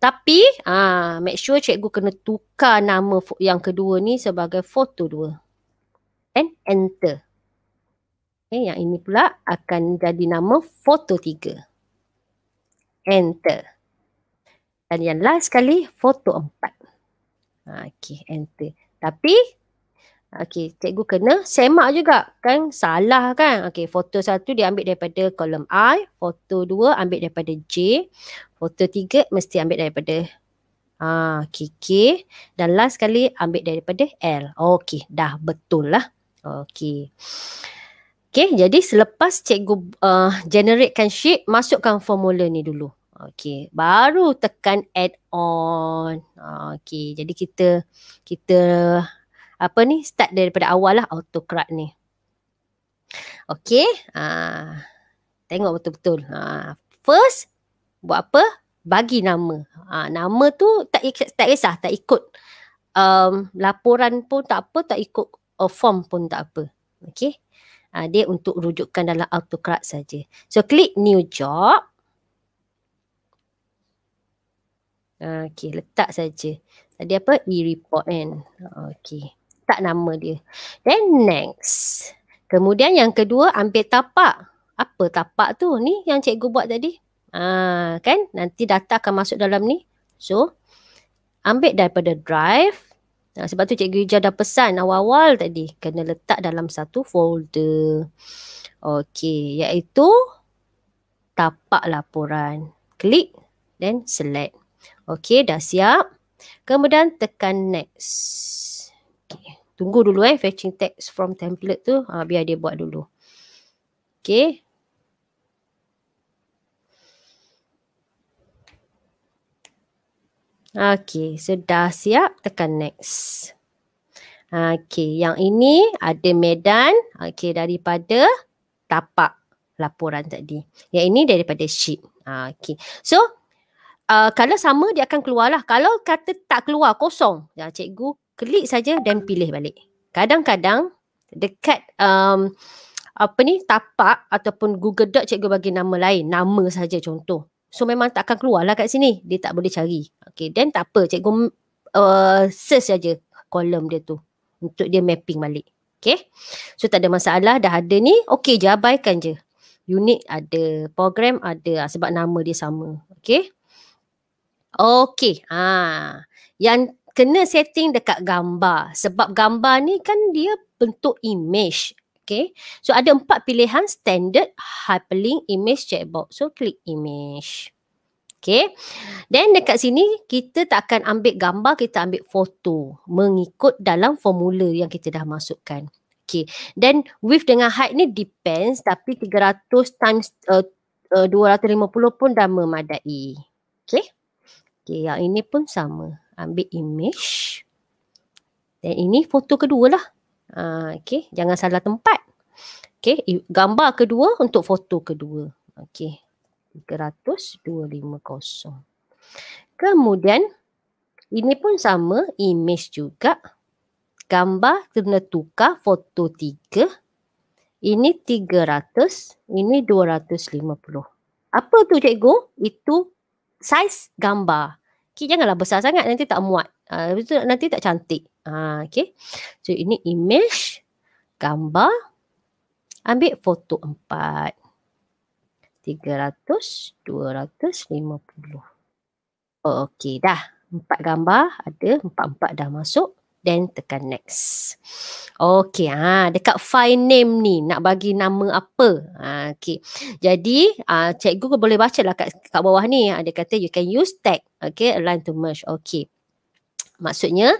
tapi ah make sure cikgu kena tukar nama yang kedua ni sebagai foto dua and enter Okay, yang ini pula akan jadi nama foto tiga. Enter. Dan yang last sekali foto empat. Ha, okay, enter. Tapi, okay, cikgu kena semak juga kan. Salah kan. Okay, foto satu dia ambil daripada kolom I. Foto dua ambil daripada J. Foto tiga mesti ambil daripada Ah, ha, KK. Dan last sekali ambil daripada L. Okey, dah betul lah. Okey. Okay, jadi selepas cikgu uh, generatekan sheet, masukkan formula ni dulu. Okay, baru tekan add on. Okay, jadi kita kita apa ni start daripada awal lah autocrat ni. Okay, uh, ah, tengok betul-betul. Uh, first, buat apa? Bagi nama. Uh, nama tu tak, tak kisah, tak ikut. Um, laporan pun tak apa, tak ikut uh, form pun tak apa. Okay uh, dia untuk rujukan dalam autocrat saja. So klik new job. Ah, okay, letak saja. Ada apa? E-report kan. Ah, okey. Tak nama dia. Then next. Kemudian yang kedua ambil tapak. Apa tapak tu? Ni yang cikgu buat tadi. Ah, uh, kan? Nanti data akan masuk dalam ni. So ambil daripada drive Ha, sebab tu Cikgu Ijah dah pesan awal-awal tadi kena letak dalam satu folder. Okey, iaitu tapak laporan. Klik dan select. Okey, dah siap. Kemudian tekan next. Okey, tunggu dulu eh fetching text from template tu. Ha, biar dia buat dulu. Okey, Okey, sudah so siap tekan next. Okey, yang ini ada medan okey daripada tapak laporan tadi. Yang ini daripada sheet. Okey. So uh, kalau sama dia akan keluarlah. Kalau kata tak keluar kosong, ya cikgu klik saja dan pilih balik. Kadang-kadang dekat um, apa ni tapak ataupun Google Doc cikgu bagi nama lain, nama saja contoh. So memang tak akan keluar lah kat sini. Dia tak boleh cari. Okay then tak apa cikgu uh, search saja kolom dia tu untuk dia mapping balik. Okay. So tak ada masalah dah ada ni. Okay je abaikan je. Unit ada, program ada ah, sebab nama dia sama. Okay. Okay. Ha. Yang kena setting dekat gambar. Sebab gambar ni kan dia bentuk image. Okay. So ada empat pilihan standard hyperlink image checkbox. So klik image. Okay. Then dekat sini kita tak akan ambil gambar, kita ambil foto mengikut dalam formula yang kita dah masukkan. Okay. Then width dengan height ni depends tapi 300 times eh, eh, uh, 250 pun dah memadai. Okay. Okay. Yang ini pun sama. Ambil image. Dan ini foto kedua lah. Ah, okay. Jangan salah tempat. Okay. Gambar kedua untuk foto kedua. Okay. 300-250. Kemudian, ini pun sama. Image juga. Gambar kena tukar foto tiga. Ini 300. Ini 250. Apa tu cikgu? Itu saiz gambar. Okay, janganlah besar sangat. Nanti tak muat. Uh, nanti tak cantik. Ha, okay. So ini image, gambar, ambil foto empat. tiga ratus dua ratus lima puluh. Oh, okay dah. Empat gambar ada, empat-empat dah masuk. Then tekan next. Okay, ha, dekat file name ni nak bagi nama apa. Ha, okay, jadi uh, cikgu boleh baca lah kat, kat bawah ni. Ha, dia kata you can use tag. Okay, align to merge. Okay, maksudnya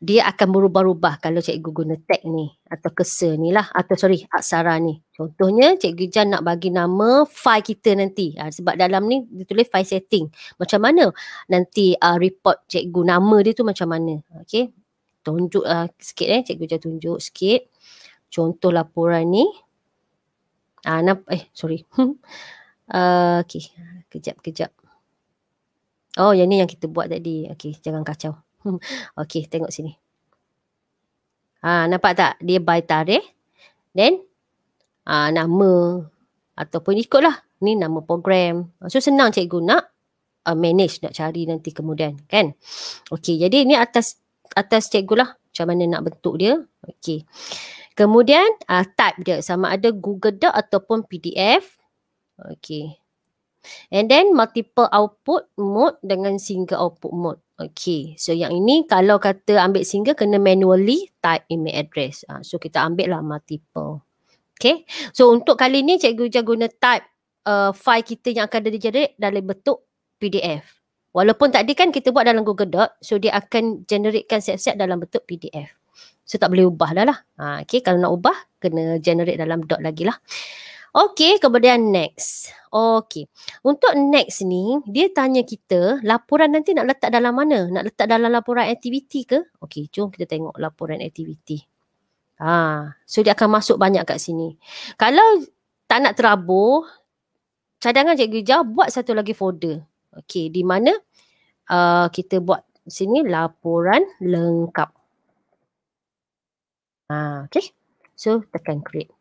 dia akan berubah-ubah kalau cikgu guna tag ni atau kese ni lah atau sorry aksara ni. Contohnya cikgu Jan nak bagi nama file kita nanti ha, sebab dalam ni ditulis file setting. Macam mana nanti uh, report cikgu nama dia tu macam mana. Okay. Tunjuk uh, sikit eh. Cikgu Jan tunjuk sikit. Contoh laporan ni. Ah, ha, nampak, eh sorry. <laughs> uh, okay. Kejap, kejap. Oh yang ni yang kita buat tadi. Okay jangan kacau. <laughs> Okay, tengok sini. Ha, nampak tak? Dia by tarikh. Then, ha, nama ataupun ikutlah. Ni nama program. Ha, so, senang cikgu nak uh, manage, nak cari nanti kemudian. Kan? Okay, jadi ni atas atas cikgu lah. Macam mana nak bentuk dia. Okay, Kemudian, uh, type dia. Sama ada Google Doc ataupun PDF. Okay. And then multiple output mode dengan single output mode. Okay. So yang ini kalau kata ambil single kena manually type email address. Ha, so kita ambil lah multiple. Okay. So untuk kali ni cikgu je guna type uh, file kita yang akan di dalam bentuk PDF. Walaupun tadi kan kita buat dalam Google Doc. So dia akan generatekan siap-siap dalam bentuk PDF. So tak boleh ubah dah lah. Ha, okay. Kalau nak ubah kena generate dalam Doc lagi lah. Okey, kemudian next. Okey, Untuk next ni, dia tanya kita, laporan nanti nak letak dalam mana? Nak letak dalam laporan aktiviti ke? Okey, jom kita tengok laporan aktiviti. Ha. So, dia akan masuk banyak kat sini. Kalau tak nak terabur, cadangan Cikgu jauh buat satu lagi folder. Okey, di mana uh, kita buat sini laporan lengkap. Ha, okey, So, tekan create.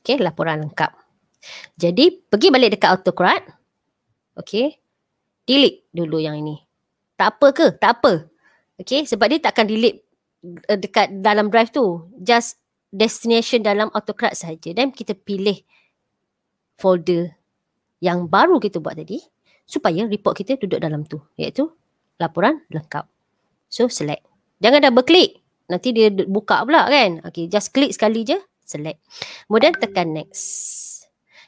Okay, laporan lengkap. Jadi, pergi balik dekat autocrat. Okay. Delete dulu yang ini. Tak apa ke? Tak apa. Okay, sebab dia takkan delete eh, dekat dalam drive tu. Just destination dalam autocrat saja. Dan kita pilih folder yang baru kita buat tadi supaya report kita duduk dalam tu iaitu laporan lengkap. So select. Jangan double click. Nanti dia buka pula kan. Okay just click sekali je select. Kemudian tekan next.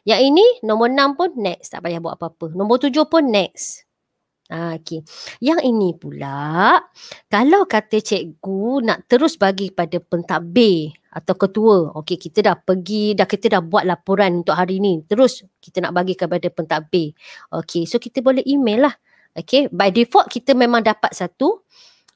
Yang ini nombor enam pun next. Tak payah buat apa-apa. Nombor tujuh pun next. Ah, ha, okay. Yang ini pula, kalau kata cikgu nak terus bagi pada pentadbir atau ketua, okay, kita dah pergi, dah kita dah buat laporan untuk hari ini. Terus kita nak bagi kepada pentadbir. Okay, so kita boleh email lah. Okay, by default kita memang dapat satu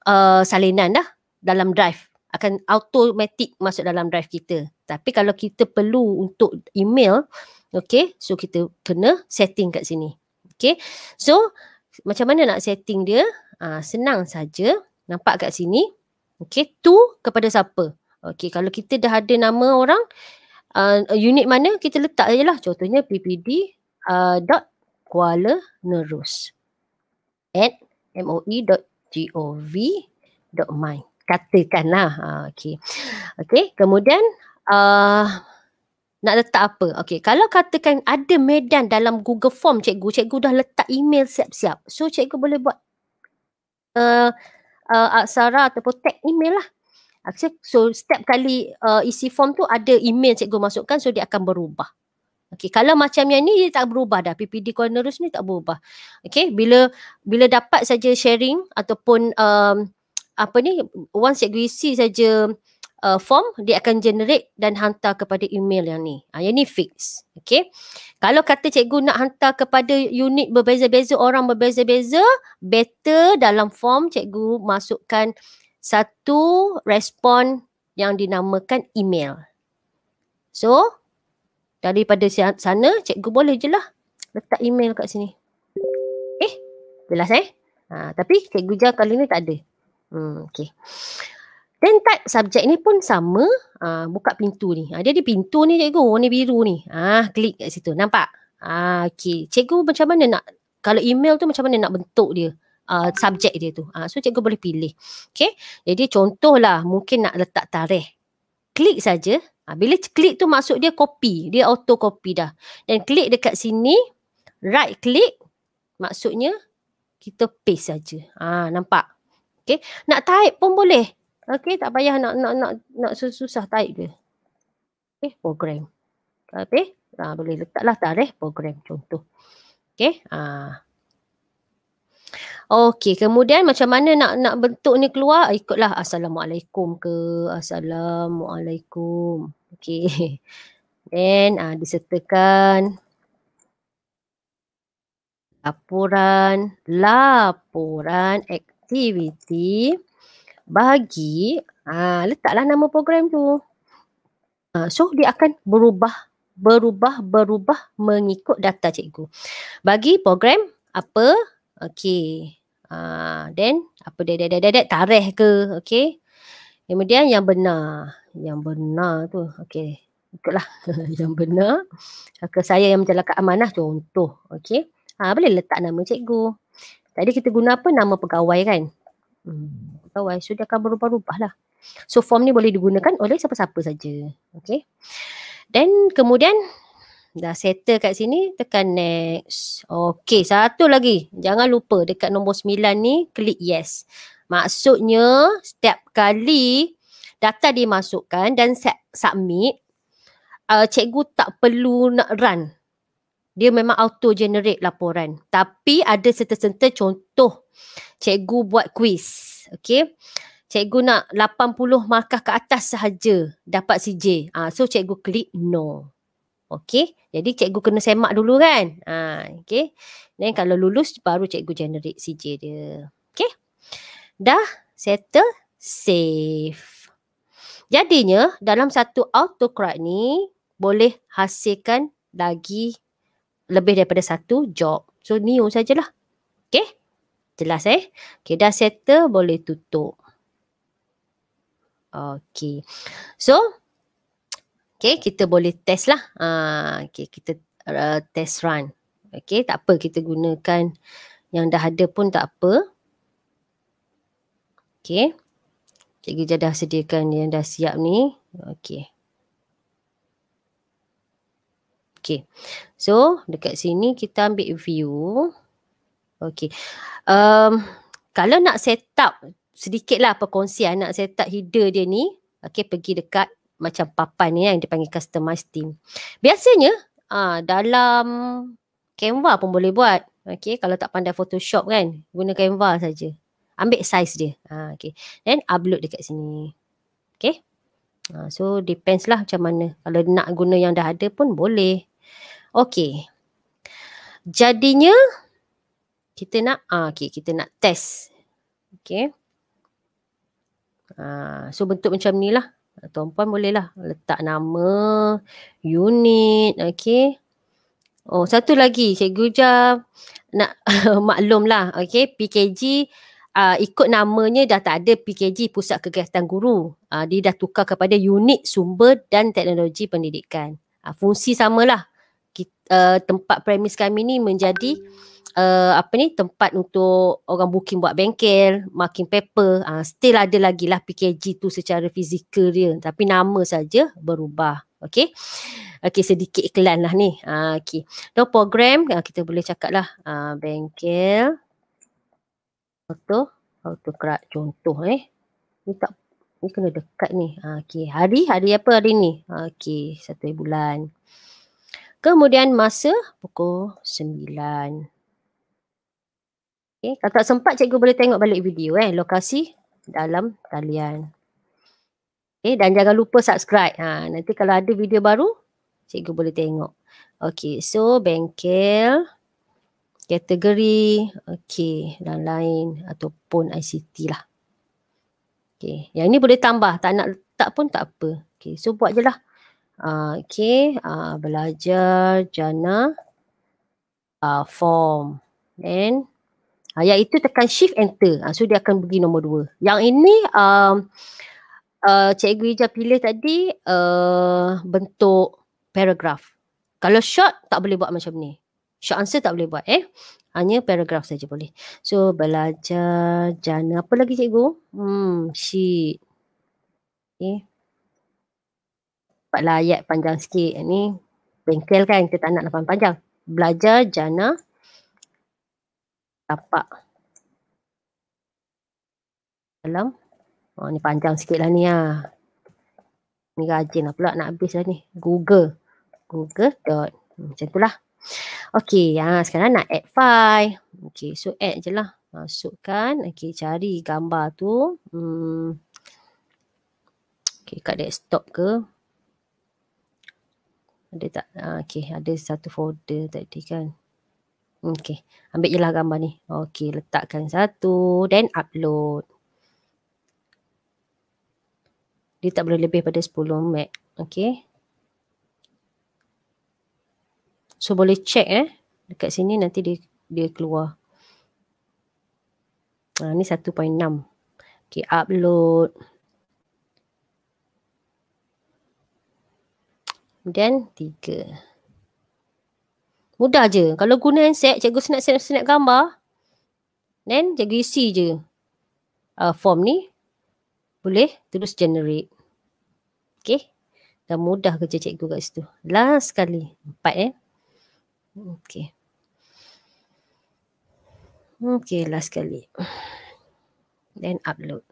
uh, salinan dah dalam drive akan automatic masuk dalam drive kita. Tapi kalau kita perlu untuk email, okay, so kita kena setting kat sini. Okay, so macam mana nak setting dia? Uh, senang saja. Nampak kat sini. Okay, tu kepada siapa? Okay, kalau kita dah ada nama orang, uh, unit mana kita letak je lah. Contohnya ppd uh, ah, dot Kuala Nerus at moe.gov.my katakanlah. Ha, okay. Okay. Kemudian uh, nak letak apa? Okay. Kalau katakan ada medan dalam Google Form cikgu, cikgu dah letak email siap-siap. So cikgu boleh buat uh, uh, aksara ataupun tag email lah. So setiap kali uh, isi form tu ada email cikgu masukkan so dia akan berubah. Okay, kalau macam yang ni dia tak berubah dah. PPD Corners ni tak berubah. Okay, bila bila dapat saja sharing ataupun um, apa ni once you receive saja uh, form dia akan generate dan hantar kepada email yang ni. Ha, yang ni fix. Okay. Kalau kata cikgu nak hantar kepada unit berbeza-beza, orang berbeza-beza, better dalam form cikgu masukkan satu respon yang dinamakan email. So, daripada sana cikgu boleh je lah letak email kat sini. Eh, jelas eh? Ha, tapi cikgu jauh kali ni tak ada. Hmm, okay. Then type subjek ni pun sama. Uh, buka pintu ni. Uh, dia ada pintu ni cikgu. Warna biru ni. Ah, uh, klik kat situ. Nampak? Ah, uh, okay. Cikgu macam mana nak, kalau email tu macam mana nak bentuk dia? Uh, ah, subjek dia tu. Uh, so cikgu boleh pilih. Okay. Jadi contohlah mungkin nak letak tarikh. Klik saja. Uh, bila klik tu masuk dia copy. Dia auto copy dah. Dan klik dekat sini. Right click. Maksudnya kita paste saja. Ah, uh, nampak? Okay. Nak type pun boleh. Okay. Tak payah nak nak nak nak susah type dia. Okay. Program. Tapi okay. Ah, ha, boleh letaklah tarikh program contoh. Okay. Ha. Ah. Okey, kemudian macam mana nak nak bentuk ni keluar? Ikutlah assalamualaikum ke assalamualaikum. Okey. <laughs> Then ah uh, disertakan laporan laporan aktiviti bagi uh, letaklah nama program tu. Uh, so dia akan berubah berubah berubah mengikut data cikgu. Bagi program apa? Okey. Uh, then apa dia dia dia dia tarikh ke? Okey. Kemudian yang benar. Yang benar tu. Okey. Ikutlah <laughs> yang benar. Ke saya yang menjalankan amanah contoh. Okey. Ha, boleh letak nama cikgu. Tadi kita guna apa? Nama pegawai kan? Hmm, pegawai. So dia akan berubah-ubah lah. So form ni boleh digunakan oleh siapa-siapa saja. Okay. Then kemudian dah settle kat sini tekan next. Okay satu lagi. Jangan lupa dekat nombor sembilan ni klik yes. Maksudnya setiap kali data dimasukkan dan submit uh, cikgu tak perlu nak run dia memang auto generate laporan tapi ada serta-serta contoh cikgu buat quiz okey cikgu nak 80 markah ke atas sahaja dapat CJ ha, ah, so cikgu klik no okay? jadi cikgu kena semak dulu kan ha, okey then kalau lulus baru cikgu generate CJ dia okay? dah settle save jadinya dalam satu autocrat ni boleh hasilkan lagi lebih daripada satu job. So new sajalah. Okay? Jelas eh? Okay dah settle boleh tutup. Okay. So okay kita boleh test lah. Uh, okay kita uh, test run. Okay tak apa kita gunakan yang dah ada pun tak apa. Okay. Cikgu Jah dah sediakan yang dah siap ni. Okay. Okay. So dekat sini kita ambil view. Okay. Um, kalau nak set up sedikit lah perkongsian nak set up header dia ni. Okay pergi dekat macam papan ni lah yang dipanggil customize team. Biasanya uh, dalam Canva pun boleh buat. Okay kalau tak pandai Photoshop kan guna Canva saja. Ambil size dia. Ha, ah, okay. Then upload dekat sini. Okay. Uh, ah, so depends lah macam mana. Kalau nak guna yang dah ada pun boleh. Okey. Jadinya kita nak ah okey kita nak test. Okey. Ah so bentuk macam ni lah. Ah, Tuan puan boleh lah letak nama unit okey. Oh satu lagi cikgu ja nak <laughs> maklum lah okey PKG Uh, ah, ikut namanya dah tak ada PKG Pusat Kegiatan Guru. Uh, dia dah tukar kepada unit sumber dan teknologi pendidikan. Uh, fungsi samalah uh, tempat premis kami ni menjadi uh, apa ni tempat untuk orang booking buat bengkel, marking paper, uh, still ada lagi lah PKG tu secara fizikal dia tapi nama saja berubah. Okay. Okay sedikit iklan lah ni. Uh, ah, okay. So program uh, kita boleh cakap lah uh, bengkel auto auto kerak contoh eh. Ni tak ni kena dekat ni. Uh, okay. Hari hari apa hari ni? Uh, okay satu bulan. Kemudian masa pukul 9. Okay. Kalau tak sempat cikgu boleh tengok balik video eh. Lokasi dalam talian. Okay. Eh, dan jangan lupa subscribe. Ha, nanti kalau ada video baru cikgu boleh tengok. Okay so bengkel kategori okay, dan lain ataupun ICT lah. Okay. Yang ni boleh tambah. Tak nak letak pun tak apa. Okay, so buat je lah. Ah, okay, uh, belajar jana uh, form. And uh, yang itu tekan shift enter. Uh, so dia akan pergi nombor dua. Yang ini um, uh, Cikgu Ija pilih tadi uh, bentuk paragraph. Kalau short tak boleh buat macam ni. Short answer tak boleh buat eh. Hanya paragraph saja boleh. So belajar jana. Apa lagi cikgu? Hmm, sheet. Okay. Eh, Dapatlah ayat panjang sikit. Ini bengkel kan kita tak nak lapan panjang. Belajar jana tapak dalam. Oh, ni panjang sikit lah ni ha. Ni rajin lah pula nak habis lah ni. Google. Google dot. Hmm, macam tu lah. Okay, ha, ah, sekarang nak add file. Okay, so add je lah. Masukkan. Okay, cari gambar tu. Hmm. Okay, kat desktop ke. Ada tak? Uh, ah, okay, ada satu folder tadi kan. Okay, ambil je lah gambar ni. Okay, letakkan satu then upload. Dia tak boleh lebih pada 10 Mac. Okay. So boleh check eh. Dekat sini nanti dia dia keluar. Ha, ni 1.6. Okay, upload. Upload. Kemudian tiga. Mudah je. Kalau guna handset, cikgu snap-snap gambar. Then cikgu isi je uh, form ni. Boleh terus generate. Okay. Dah mudah kerja cikgu kat situ. Last sekali. Empat eh. Okay. Okay, last sekali. Then upload.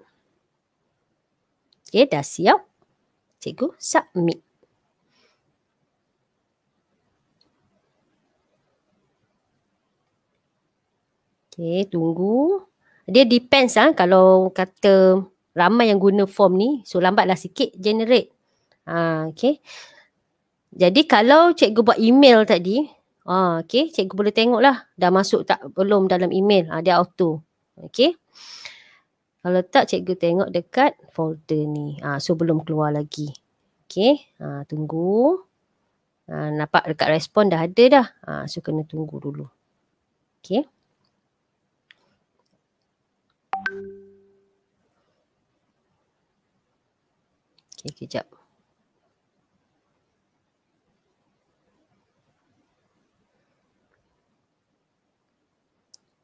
Okay, dah siap. Cikgu submit. Okay, tunggu. Dia depends lah kalau kata ramai yang guna form ni. So, lambatlah sikit generate. Ha, ah, okay. Jadi, kalau cikgu buat email tadi. Ha, ah, okay, cikgu boleh tengok lah. Dah masuk tak belum dalam email. Ha, dia auto. Okay. Kalau tak, cikgu tengok dekat folder ni. Ha, so, belum keluar lagi. Okay. Ha, tunggu. Ha, nampak dekat respon dah ada dah. Ha, so, kena tunggu dulu. Okay. Okay, kejap.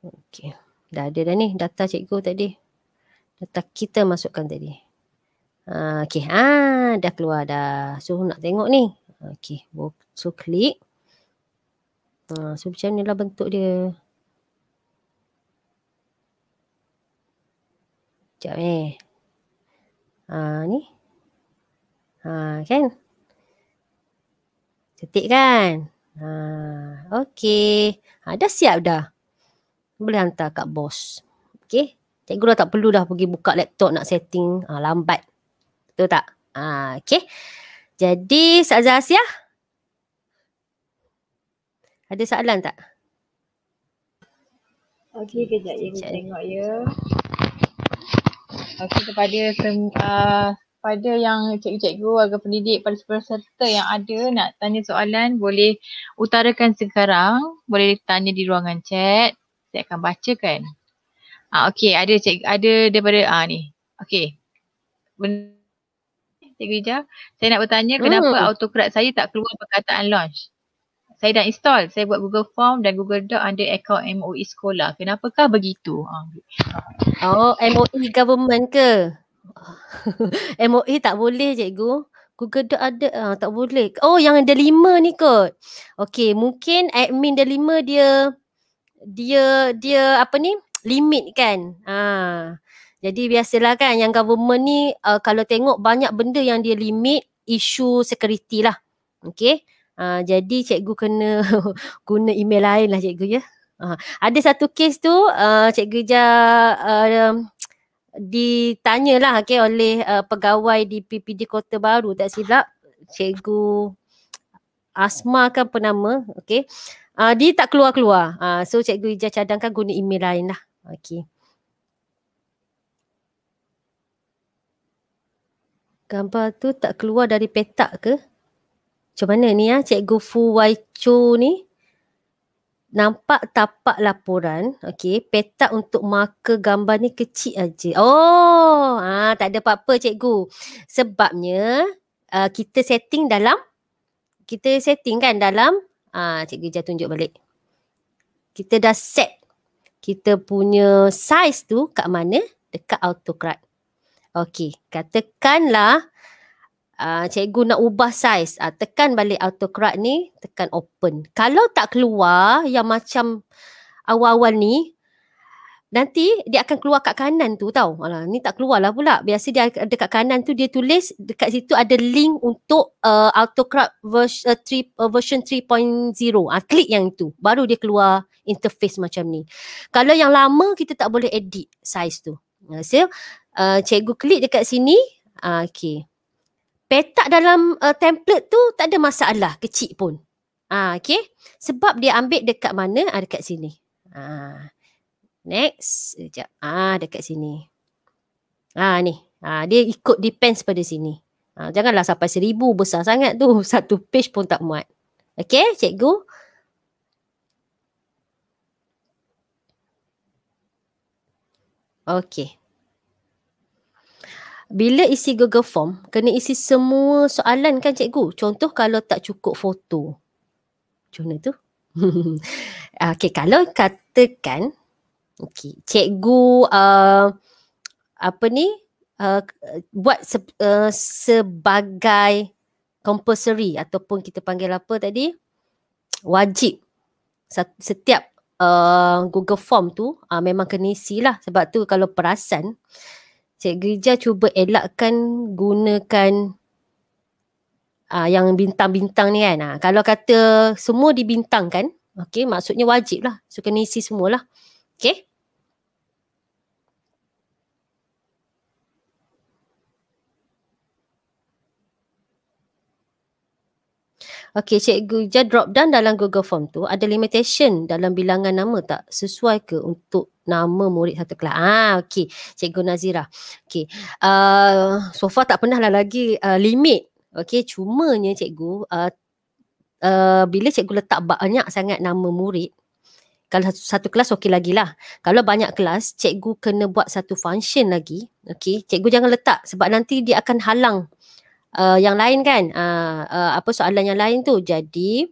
Okay. Dah ada dah ni data cikgu tadi. Data kita masukkan tadi. Ha, ah, okay. ah, dah keluar dah. So, nak tengok ni. Okay. So, klik. Ha, so, macam ni lah bentuk dia. Sekejap eh. Ha, Ni. Ha, kan? Cetik kan? Ha, okay. Ha, dah siap dah. Boleh hantar kat bos. Okay. Cikgu dah tak perlu dah pergi buka laptop nak setting. Ha, lambat. Betul tak? Ha, okay. Jadi, Sazah Asyah. Ada soalan tak? Okey, kejap ya. Kita tengok ya. Okey, kepada semua. uh, pada yang cikgu-cikgu warga pendidik pada peserta yang ada nak tanya soalan boleh utarakan sekarang boleh tanya di ruangan chat saya akan bacakan ah okey ada cik ada daripada ah ni okey cikgu Ija saya nak bertanya hmm. kenapa autocorrect saya tak keluar perkataan launch saya dah install saya buat Google Form dan Google Doc under account MOE sekolah kenapakah begitu ah, oh MOE government ke <laughs> MOE tak boleh cikgu. Google Doc ada ah, tak boleh. Oh yang ada lima ni kot. Okay mungkin admin ada lima dia dia dia apa ni limit kan. Ah. Jadi biasalah kan yang government ni uh, kalau tengok banyak benda yang dia limit isu security lah. Okay. Uh, ah, jadi cikgu kena <laughs> guna email lain lah cikgu ya. Uh, ada satu case tu uh, cikgu Ja uh, ditanyalah okay oleh uh, pegawai di PPD Kota Baru tak silap cikgu Asma kan penama okey uh, dia tak keluar-keluar uh, so cikgu Ija cadangkan guna email lain lah okay gambar tu tak keluar dari petak ke macam mana ni ya cikgu Fu Wai ni nampak tapak laporan, okey, petak untuk marker gambar ni kecil aje. Oh, ah tak ada apa-apa cikgu. Sebabnya uh, kita setting dalam kita setting kan dalam ah cikgu jangan tunjuk balik. Kita dah set kita punya size tu kat mana? Dekat autocad. Okey, katakanlah Ah, cikgu nak ubah size, uh, tekan balik autocrat ni, tekan open. Kalau tak keluar yang macam awal-awal ni, nanti dia akan keluar kat kanan tu tau. Alah, ni tak keluar lah pula. Biasa dia dekat kanan tu dia tulis dekat situ ada link untuk uh, autocrat vers- uh, three, uh, version 3.0. Uh, klik yang tu. Baru dia keluar interface macam ni. Kalau yang lama kita tak boleh edit size tu. Uh, so, uh, cikgu klik dekat sini. Uh, okay petak dalam uh, template tu tak ada masalah kecil pun. Ah, okay. Sebab dia ambil dekat mana? Ah, dekat sini. Ah. Next. Sekejap. Ah, dekat sini. Ah, ni. Ah, dia ikut depends pada sini. Ah, janganlah sampai seribu besar sangat tu. <laughs> Satu page pun tak muat. Okay, cikgu. Okay bila isi Google Form, kena isi semua soalan kan cikgu? Contoh kalau tak cukup foto. Macam mana tu? <laughs> Ah, okay, kalau katakan, okay, cikgu uh, apa ni, uh, buat se- uh, sebagai compulsory ataupun kita panggil apa tadi, wajib setiap uh, Google Form tu uh, memang kena isi lah. Sebab tu kalau perasan, Cik Gerja cuba elakkan gunakan uh, yang bintang-bintang ni kan. Uh, kalau kata semua dibintangkan, okay, maksudnya wajib lah. So, kena isi semualah. Okay. Okay, cikgu je drop down dalam Google Form tu ada limitation dalam bilangan nama tak sesuai ke untuk nama murid satu kelas. Ah, okay. Cikgu Nazira. Okay. Uh, ah, so far tak pernah lah lagi uh, limit. Okay, cumanya cikgu uh, uh, bila cikgu letak banyak sangat nama murid kalau satu, satu kelas okey lagi lah. Kalau banyak kelas, cikgu kena buat satu function lagi. Okay, cikgu jangan letak sebab nanti dia akan halang uh, yang lain kan uh, uh, apa soalan yang lain tu jadi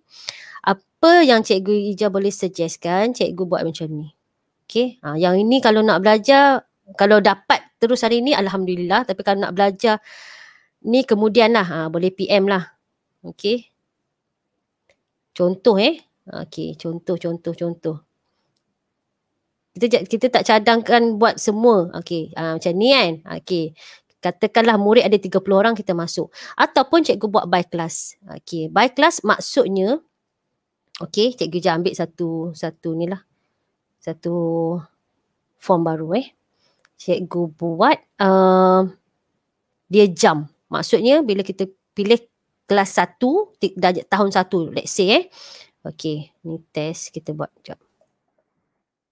apa yang cikgu Ija boleh suggestkan cikgu buat macam ni okey uh, yang ini kalau nak belajar kalau dapat terus hari ni alhamdulillah tapi kalau nak belajar ni kemudian lah uh, boleh PM lah okey contoh eh okey contoh contoh contoh kita kita tak cadangkan buat semua okey uh, macam ni kan okey katakanlah murid ada 30 orang kita masuk ataupun cikgu buat by class okay. by class maksudnya okay, cikgu je ambil satu satu ni lah satu form baru eh cikgu buat uh, dia jam maksudnya bila kita pilih kelas satu dah tahun satu let's say eh okey ni test kita buat jap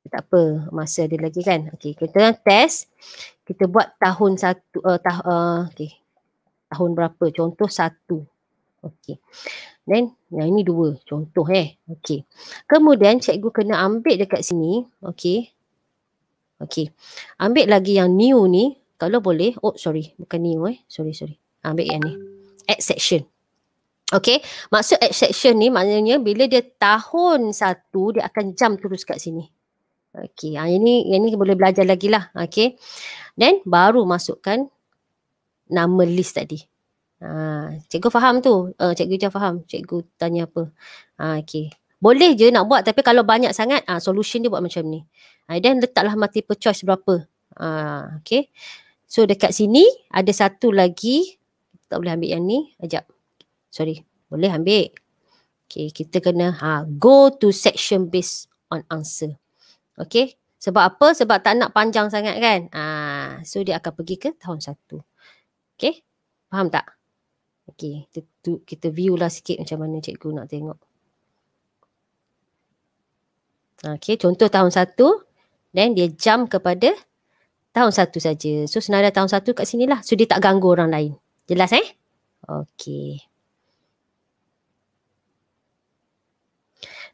tak apa masa dia lagi kan okay, kita test kita buat tahun satu uh, tah, uh, eh, okay. tahun berapa contoh satu okey then yang ini dua contoh eh okey kemudian cikgu kena ambil dekat sini okey okey ambil lagi yang new ni kalau boleh oh sorry bukan new eh sorry sorry ambil yang ni add section Okay, maksud exception ni maknanya bila dia tahun satu, dia akan jump terus kat sini. Okey, yang ini yang ini boleh belajar lagi lah. Okey. Then baru masukkan nama list tadi. Ha, cikgu faham tu? Uh, cikgu je faham. Cikgu tanya apa. Ha, okey. Boleh je nak buat tapi kalau banyak sangat ha, solution dia buat macam ni. Ha, then letaklah multiple choice berapa. Ha, okey. So dekat sini ada satu lagi. Tak boleh ambil yang ni. Sekejap. Sorry. Boleh ambil. Okay, kita kena ha, go to section based on answer. Okay. Sebab apa? Sebab tak nak panjang sangat kan? Ah, so dia akan pergi ke tahun satu. Okay. Faham tak? Okay. Kita, kita view lah sikit macam mana cikgu nak tengok. Okay. Contoh tahun satu. Then dia jump kepada tahun satu saja. So senada tahun satu kat sini lah. So dia tak ganggu orang lain. Jelas eh? Okay.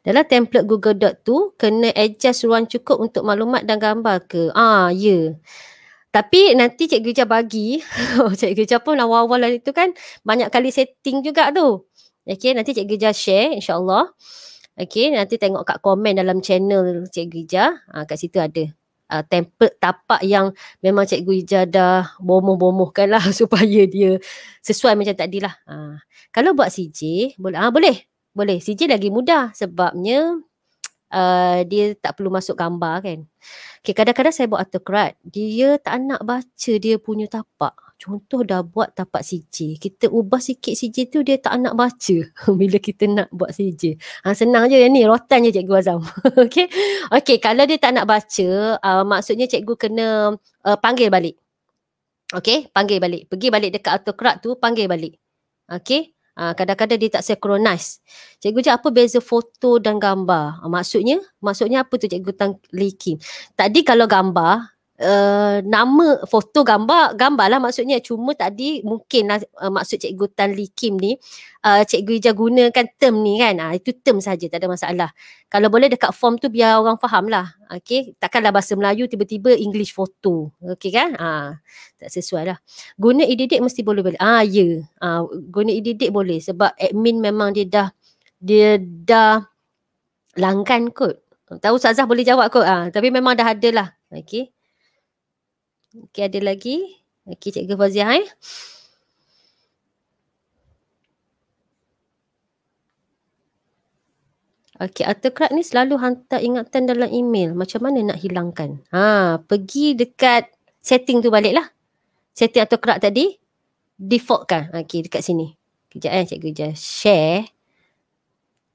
Dalam template Google Doc tu kena adjust ruang cukup untuk maklumat dan gambar ke? Ah, ya. Yeah. Tapi nanti Cikgu Jah bagi, <laughs> Cikgu Jah pun awal-awal lah itu kan banyak kali setting juga tu. Okay, nanti Cikgu Jah share insyaAllah. Okay, nanti tengok kat komen dalam channel Cikgu Jah. Ha, ah, kat situ ada uh, template tapak yang memang Cikgu Jah dah bomoh-bomohkan lah <laughs> supaya dia sesuai macam tadi lah. Ha. Kalau buat CJ, boleh? Ha, boleh? boleh CJ lagi mudah sebabnya <tsk> uh, dia tak perlu masuk gambar kan okay, kadang-kadang saya buat autocrat dia tak nak baca dia punya tapak contoh dah buat tapak CJ kita ubah sikit CJ tu dia tak nak baca <laughs> bila kita nak buat CJ ha, senang je ni rotan je cikgu Azam <laughs> okay? okay kalau dia tak nak baca uh, maksudnya cikgu kena uh, panggil balik Okay, panggil balik. Pergi balik dekat autocrat tu, panggil balik. Okay, Ha, kadang-kadang dia tak synchronize. Cikgu cakap apa beza foto dan gambar? Ha, maksudnya, maksudnya apa tu Cikgu Tang Lee Kim? Tadi kalau gambar, Eh, nama foto gambar gambar lah maksudnya cuma tadi mungkin lah uh, maksud cikgu Tan Lee Kim ni uh, cikgu Ija gunakan term ni kan uh, itu term saja tak ada masalah kalau boleh dekat form tu biar orang faham lah okay. takkanlah bahasa Melayu tiba-tiba English foto, okay kan uh, tak sesuai lah guna ididik mesti boleh boleh ah ya yeah. uh, guna ididik boleh sebab admin memang dia dah dia dah langkan kot tahu Ustazah boleh jawab kot uh, tapi memang dah ada lah okay. Okey, ada lagi? Okey, Cikgu Fazia eh. Okey, autocrat ni selalu hantar ingatan dalam email. Macam mana nak hilangkan? Ha, pergi dekat setting tu baliklah. Setting autocrat tadi, default kan? Okey, dekat sini. Kejap eh, Cikgu Jaya. Share.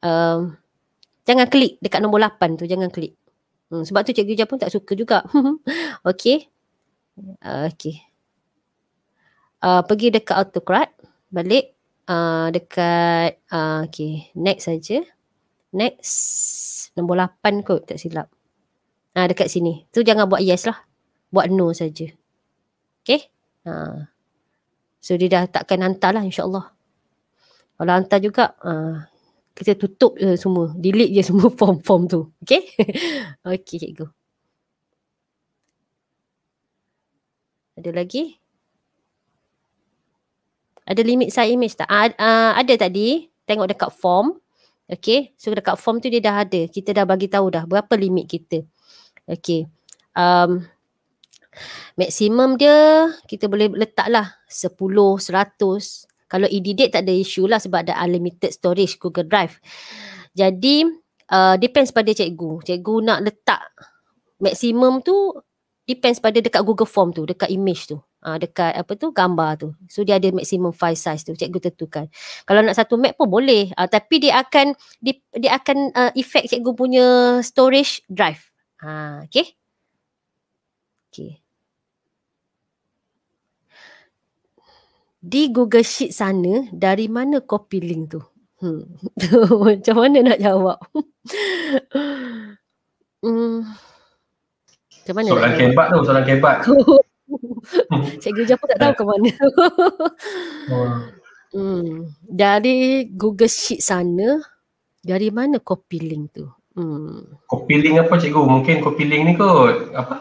Um, jangan klik dekat nombor 8 tu. Jangan klik. Hmm, sebab tu Cikgu Jaya pun tak suka juga. <laughs> Okay. Okay. Uh, pergi dekat autocrat. Balik. Uh, dekat. Uh, okay. Next saja. Next. Nombor lapan kot. Tak silap. Uh, dekat sini. Tu jangan buat yes lah. Buat no saja. Okay. Uh. Ah. So dia dah takkan hantar lah insyaAllah. Kalau hantar juga. Uh, kita tutup uh, semua. Delete je semua form-form <laughs> tu. Okay. <laughs> okay cikgu. Ada lagi? Ada limit size image tak? Uh, uh, ada tadi. Tengok dekat form. Okay. So dekat form tu dia dah ada. Kita dah bagi tahu dah berapa limit kita. Okay. Um, maximum dia kita boleh letaklah 10, 100. Kalau ED date tak ada isu lah sebab ada unlimited storage Google Drive. Jadi uh, depends pada cikgu. Cikgu nak letak maximum tu depends pada dekat Google Form tu, dekat image tu. Uh, dekat apa tu gambar tu. So dia ada maximum file size tu cikgu tentukan. Kalau nak satu map pun boleh uh, tapi dia akan dia, dia akan uh, effect cikgu punya storage drive. Ha uh, okey. Okey. Di Google Sheet sana dari mana copy link tu? Hmm. <laughs> Macam mana nak jawab? <laughs> hmm. Macam mana? Soalan kebat tu, soalan kebat. <laughs> Cikgu Ujah pun tak tahu eh. ke mana. <laughs> Oh. hmm. Dari Google Sheet sana, dari mana copy link tu? Hmm. Copy link apa cikgu? Mungkin copy link ni kot. Apa?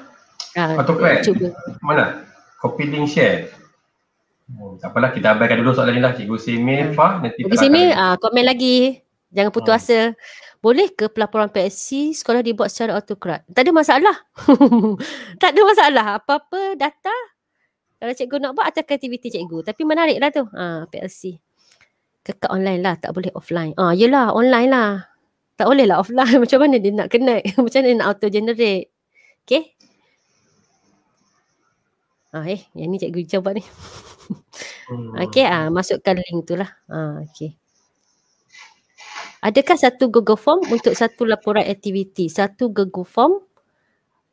Ah, Autocrat? Mana? Copy link share? Hmm. Tak apalah kita abaikan dulu soalan ni lah. Cikgu Simil, hmm. Ah. Fah. Nanti Cikgu Simil, uh, komen lagi. Jangan putus hmm. asa boleh ke pelaporan PSC sekolah dibuat secara autokrat? Tak ada masalah. <laughs> tak ada masalah. Apa-apa data kalau cikgu nak buat atas kreativiti cikgu. Tapi menariklah tu. Ha, PLC. Kekak online lah. Tak boleh offline. Ah, ha, yelah online lah. Tak boleh lah offline. <laughs> Macam mana dia nak connect? <laughs> Macam mana dia nak auto-generate? Okay. Ha, eh, yang ni cikgu jawab ni. Hmm. okay, ha, masukkan link tu lah. Ha, okay. Adakah satu Google Form untuk satu laporan aktiviti? Satu Google Form?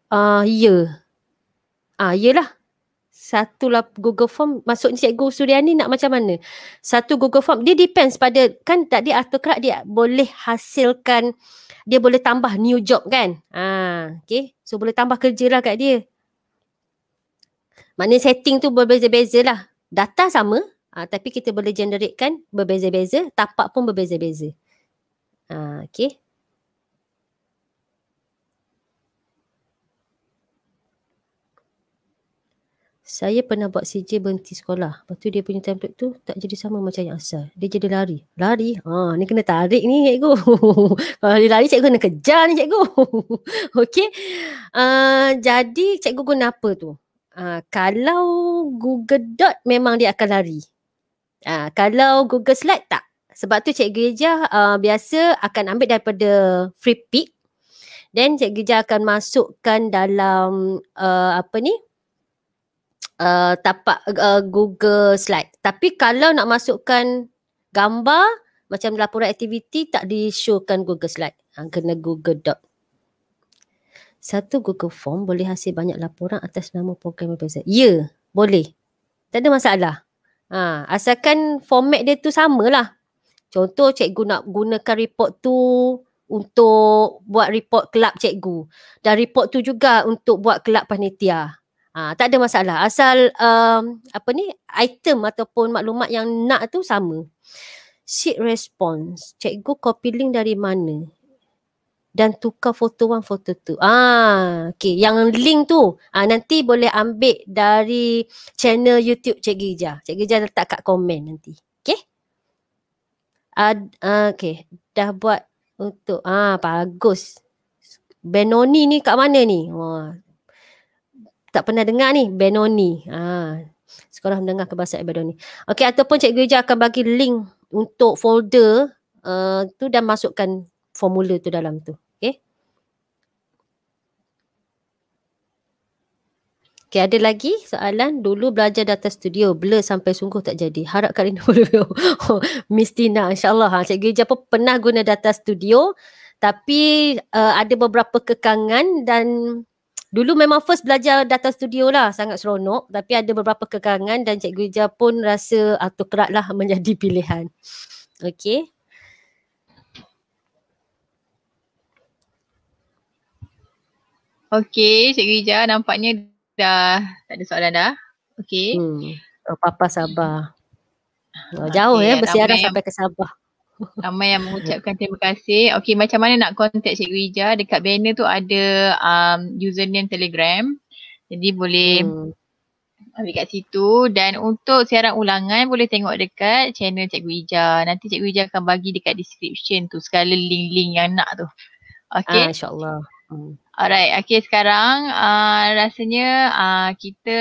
Uh, ya. Ah, uh, yelah. Satu lap- Google Form. Maksudnya Cikgu Suriani nak macam mana? Satu Google Form. Dia depends pada, kan tak dia atau kerak dia boleh hasilkan, dia boleh tambah new job kan? Ah, okay. So boleh tambah kerja lah kat dia. Maknanya setting tu berbeza-beza lah. Data sama, uh, tapi kita boleh generate kan berbeza-beza. Tapak pun berbeza-beza. Ah, okay. Saya pernah buat CJ berhenti sekolah. Lepas tu dia punya template tu tak jadi sama macam yang asal. Dia jadi lari. Lari? Ha, ni kena tarik ni cikgu. <laughs> Kalau dia lari cikgu kena kejar ni cikgu. <laughs> okay. Uh, ah, jadi cikgu guna apa tu? Uh, kalau Google Dot memang dia akan lari. Uh, kalau Google Slide tak. Sebab tu cikgu Ija uh, biasa akan ambil daripada free pick. Then cikgu Ija akan masukkan dalam uh, apa ni? Uh, tapak uh, Google Slide. Tapi kalau nak masukkan gambar macam laporan aktiviti tak di-showkan Google Slide. Ha, kena Google Doc. Satu Google Form boleh hasil banyak laporan atas nama program berbeza. Ya, boleh. Tak ada masalah. Ha, asalkan format dia tu samalah. Contoh cikgu nak gunakan report tu untuk buat report kelab cikgu. Dan report tu juga untuk buat kelab panitia. Ha, tak ada masalah. Asal um, apa ni item ataupun maklumat yang nak tu sama. Sheet response. Cikgu copy link dari mana? Dan tukar foto one, foto tu Ah, okay. Yang link tu ha, nanti boleh ambil dari channel YouTube Cikgu Ijah. Cikgu Ijah letak kat komen nanti. Ad, uh, ah, okay. Dah buat untuk. Ah, bagus. Benoni ni kat mana ni? Wah. Tak pernah dengar ni Benoni. Ah. Sekolah mendengar ke bahasa Benoni. Okay, ataupun Cikgu Ija akan bagi link untuk folder uh, tu dan masukkan formula tu dalam tu. Okay, ada lagi soalan. Dulu belajar data studio. Blur sampai sungguh tak jadi. Harap kali ini <laughs> boleh. oh, mesti nak. InsyaAllah. Ha. Cikgu Ija pun pernah guna data studio. Tapi uh, ada beberapa kekangan dan dulu memang first belajar data studio lah. Sangat seronok. Tapi ada beberapa kekangan dan Cikgu Ija pun rasa atau uh, kerat lah <laughs> menjadi pilihan. Okay. Okay, Cikgu Ija nampaknya dah tak ada soalan dah. Okay. Hmm. Oh, Papa Sabah. Hmm. Oh, jauh okay, ya bersiaran sampai ke Sabah. Ramai yang <laughs> mengucapkan terima kasih. Okay macam mana nak contact Cikgu Ija? Dekat banner tu ada um, username telegram. Jadi boleh hmm. ambil kat situ. Dan untuk siaran ulangan boleh tengok dekat channel Cikgu Ija. Nanti Cikgu Ija akan bagi dekat description tu segala link-link yang nak tu. Okay. Ah, InsyaAllah. Hmm. Alright, okay sekarang uh, rasanya uh, kita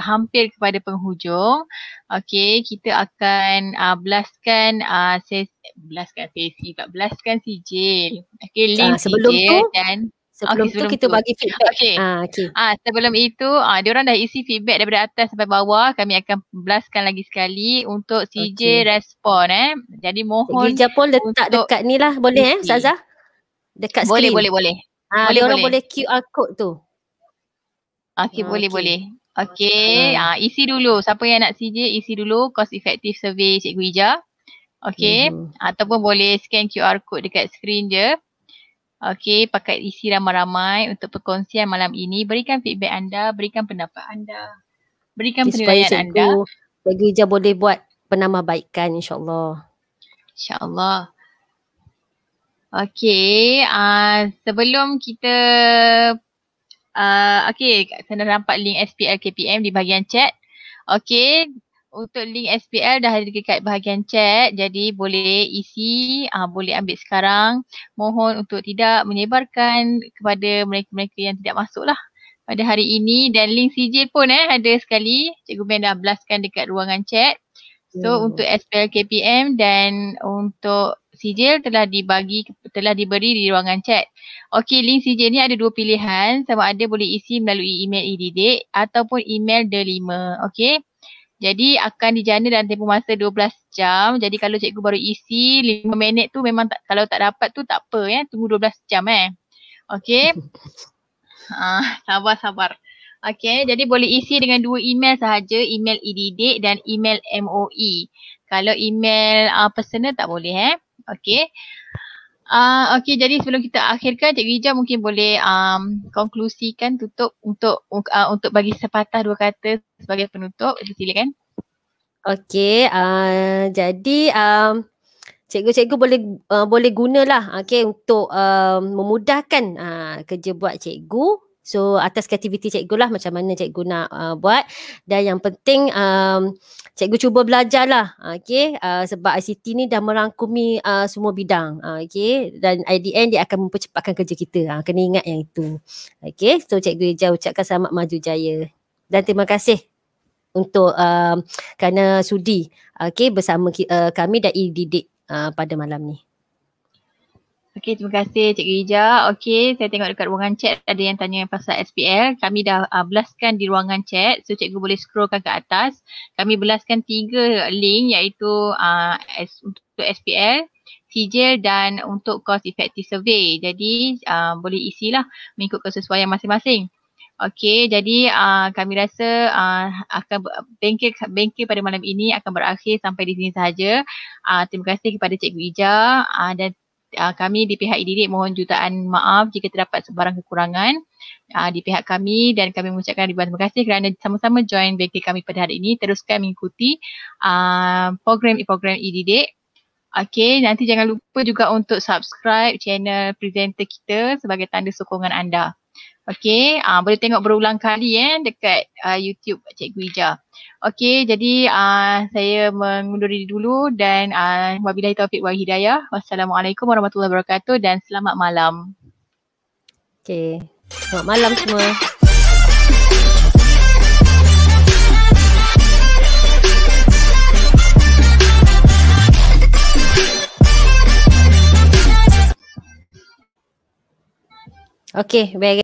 hampir kepada penghujung. Okay, kita akan uh, blastkan uh, ses blastkan sesi, tak blastkan sijil. Okay, ah, link uh, sebelum sijil tu, dan sebelum, okay, sebelum tu kita tu. bagi feedback. Okay, uh, okay. Uh, sebelum itu, uh, diorang dah isi feedback daripada atas sampai bawah. Kami akan belaskan lagi sekali untuk sijil okay. respon. Eh, jadi mohon. Jepun letak dekat ni lah, boleh eh, Saza? Dekat boleh, screen. Boleh, boleh, boleh. Ha, boleh, orang boleh. boleh QR code tu. Okay ha, ah, boleh, okay. boleh. ha, isi dulu. Siapa yang nak CJ, isi dulu cost effective survey Cikgu Ija. Okey, hmm. ataupun boleh scan QR code dekat screen je. Okay. pakai isi ramai-ramai untuk perkongsian malam ini. Berikan feedback anda, berikan pendapat anda. Berikan okay, penilaian supaya cikgu, anda. Supaya Cikgu Ija boleh buat penambahbaikan insyaAllah. InsyaAllah. Okay, uh, sebelum kita uh, Okay, kena nampak link SPL KPM di bahagian chat Okay, untuk link SPL dah ada dekat bahagian chat Jadi boleh isi, uh, boleh ambil sekarang Mohon untuk tidak menyebarkan kepada mereka-mereka yang tidak masuk lah Pada hari ini dan link CJ pun eh ada sekali Cikgu Ben dah blastkan dekat ruangan chat So hmm. untuk SPL KPM dan untuk sijil telah dibagi telah diberi di ruangan chat. Okey, link sijil ni ada dua pilihan, sama ada boleh isi melalui email ididik ataupun email delima. Okey. Jadi akan dijana dalam tempoh masa 12 jam. Jadi kalau cikgu baru isi 5 minit tu memang tak, kalau tak dapat tu tak apa ya. Tunggu 12 jam eh. Okey. Ah, <laughs> sabar-sabar. Okey, jadi boleh isi dengan dua email sahaja, email ididik dan email MOE. Kalau email uh, personal tak boleh eh. Okay. Uh, ah, okay, jadi sebelum kita akhirkan, Cik Rija mungkin boleh um, konklusikan tutup untuk uh, untuk bagi sepatah dua kata sebagai penutup. Silakan. Okay, uh, ah, jadi um, cikgu-cikgu boleh uh, boleh gunalah okay, untuk um, memudahkan uh, kerja buat cikgu. So atas kreativiti cikgu lah macam mana cikgu nak uh, buat. Dan yang penting um, cikgu cuba belajarlah ah, okey uh, sebab ICT ni dah merangkumi uh, semua bidang uh, okey dan IDN dia akan mempercepatkan kerja kita uh, kena ingat yang itu okey so cikgu Ija ucapkan selamat maju jaya dan terima kasih untuk uh, kerana sudi okey bersama uh, kami dah didik uh, pada malam ni Okey, terima kasih Cik Rija. Okey, saya tengok dekat ruangan chat ada yang tanya pasal SPL. Kami dah uh, belaskan di ruangan chat. So, cikgu boleh scrollkan ke atas. Kami belaskan tiga link iaitu uh, S, untuk SPL, sijil dan untuk cost effective survey. Jadi, uh, boleh isilah mengikut kesesuaian masing-masing. Okey, jadi uh, kami rasa uh, akan bengkel bengkel pada malam ini akan berakhir sampai di sini sahaja. Uh, terima kasih kepada Cikgu Ija uh, dan uh, kami di pihak IDIDIK mohon jutaan maaf jika terdapat sebarang kekurangan uh, di pihak kami dan kami mengucapkan ribuan terima kasih kerana sama-sama join BK kami pada hari ini. Teruskan mengikuti program-program ah, IDD. IDIDIK. Okey, nanti jangan lupa juga untuk subscribe channel presenter kita sebagai tanda sokongan anda. Okey, uh, boleh tengok berulang kali eh dekat uh, YouTube Cik Ija. Okey, jadi uh, saya mengunduri dulu dan uh, wabillahi taufiq wal hidayah. Wassalamualaikum warahmatullahi wabarakatuh dan selamat malam. Okey, selamat malam semua. Okey, baik.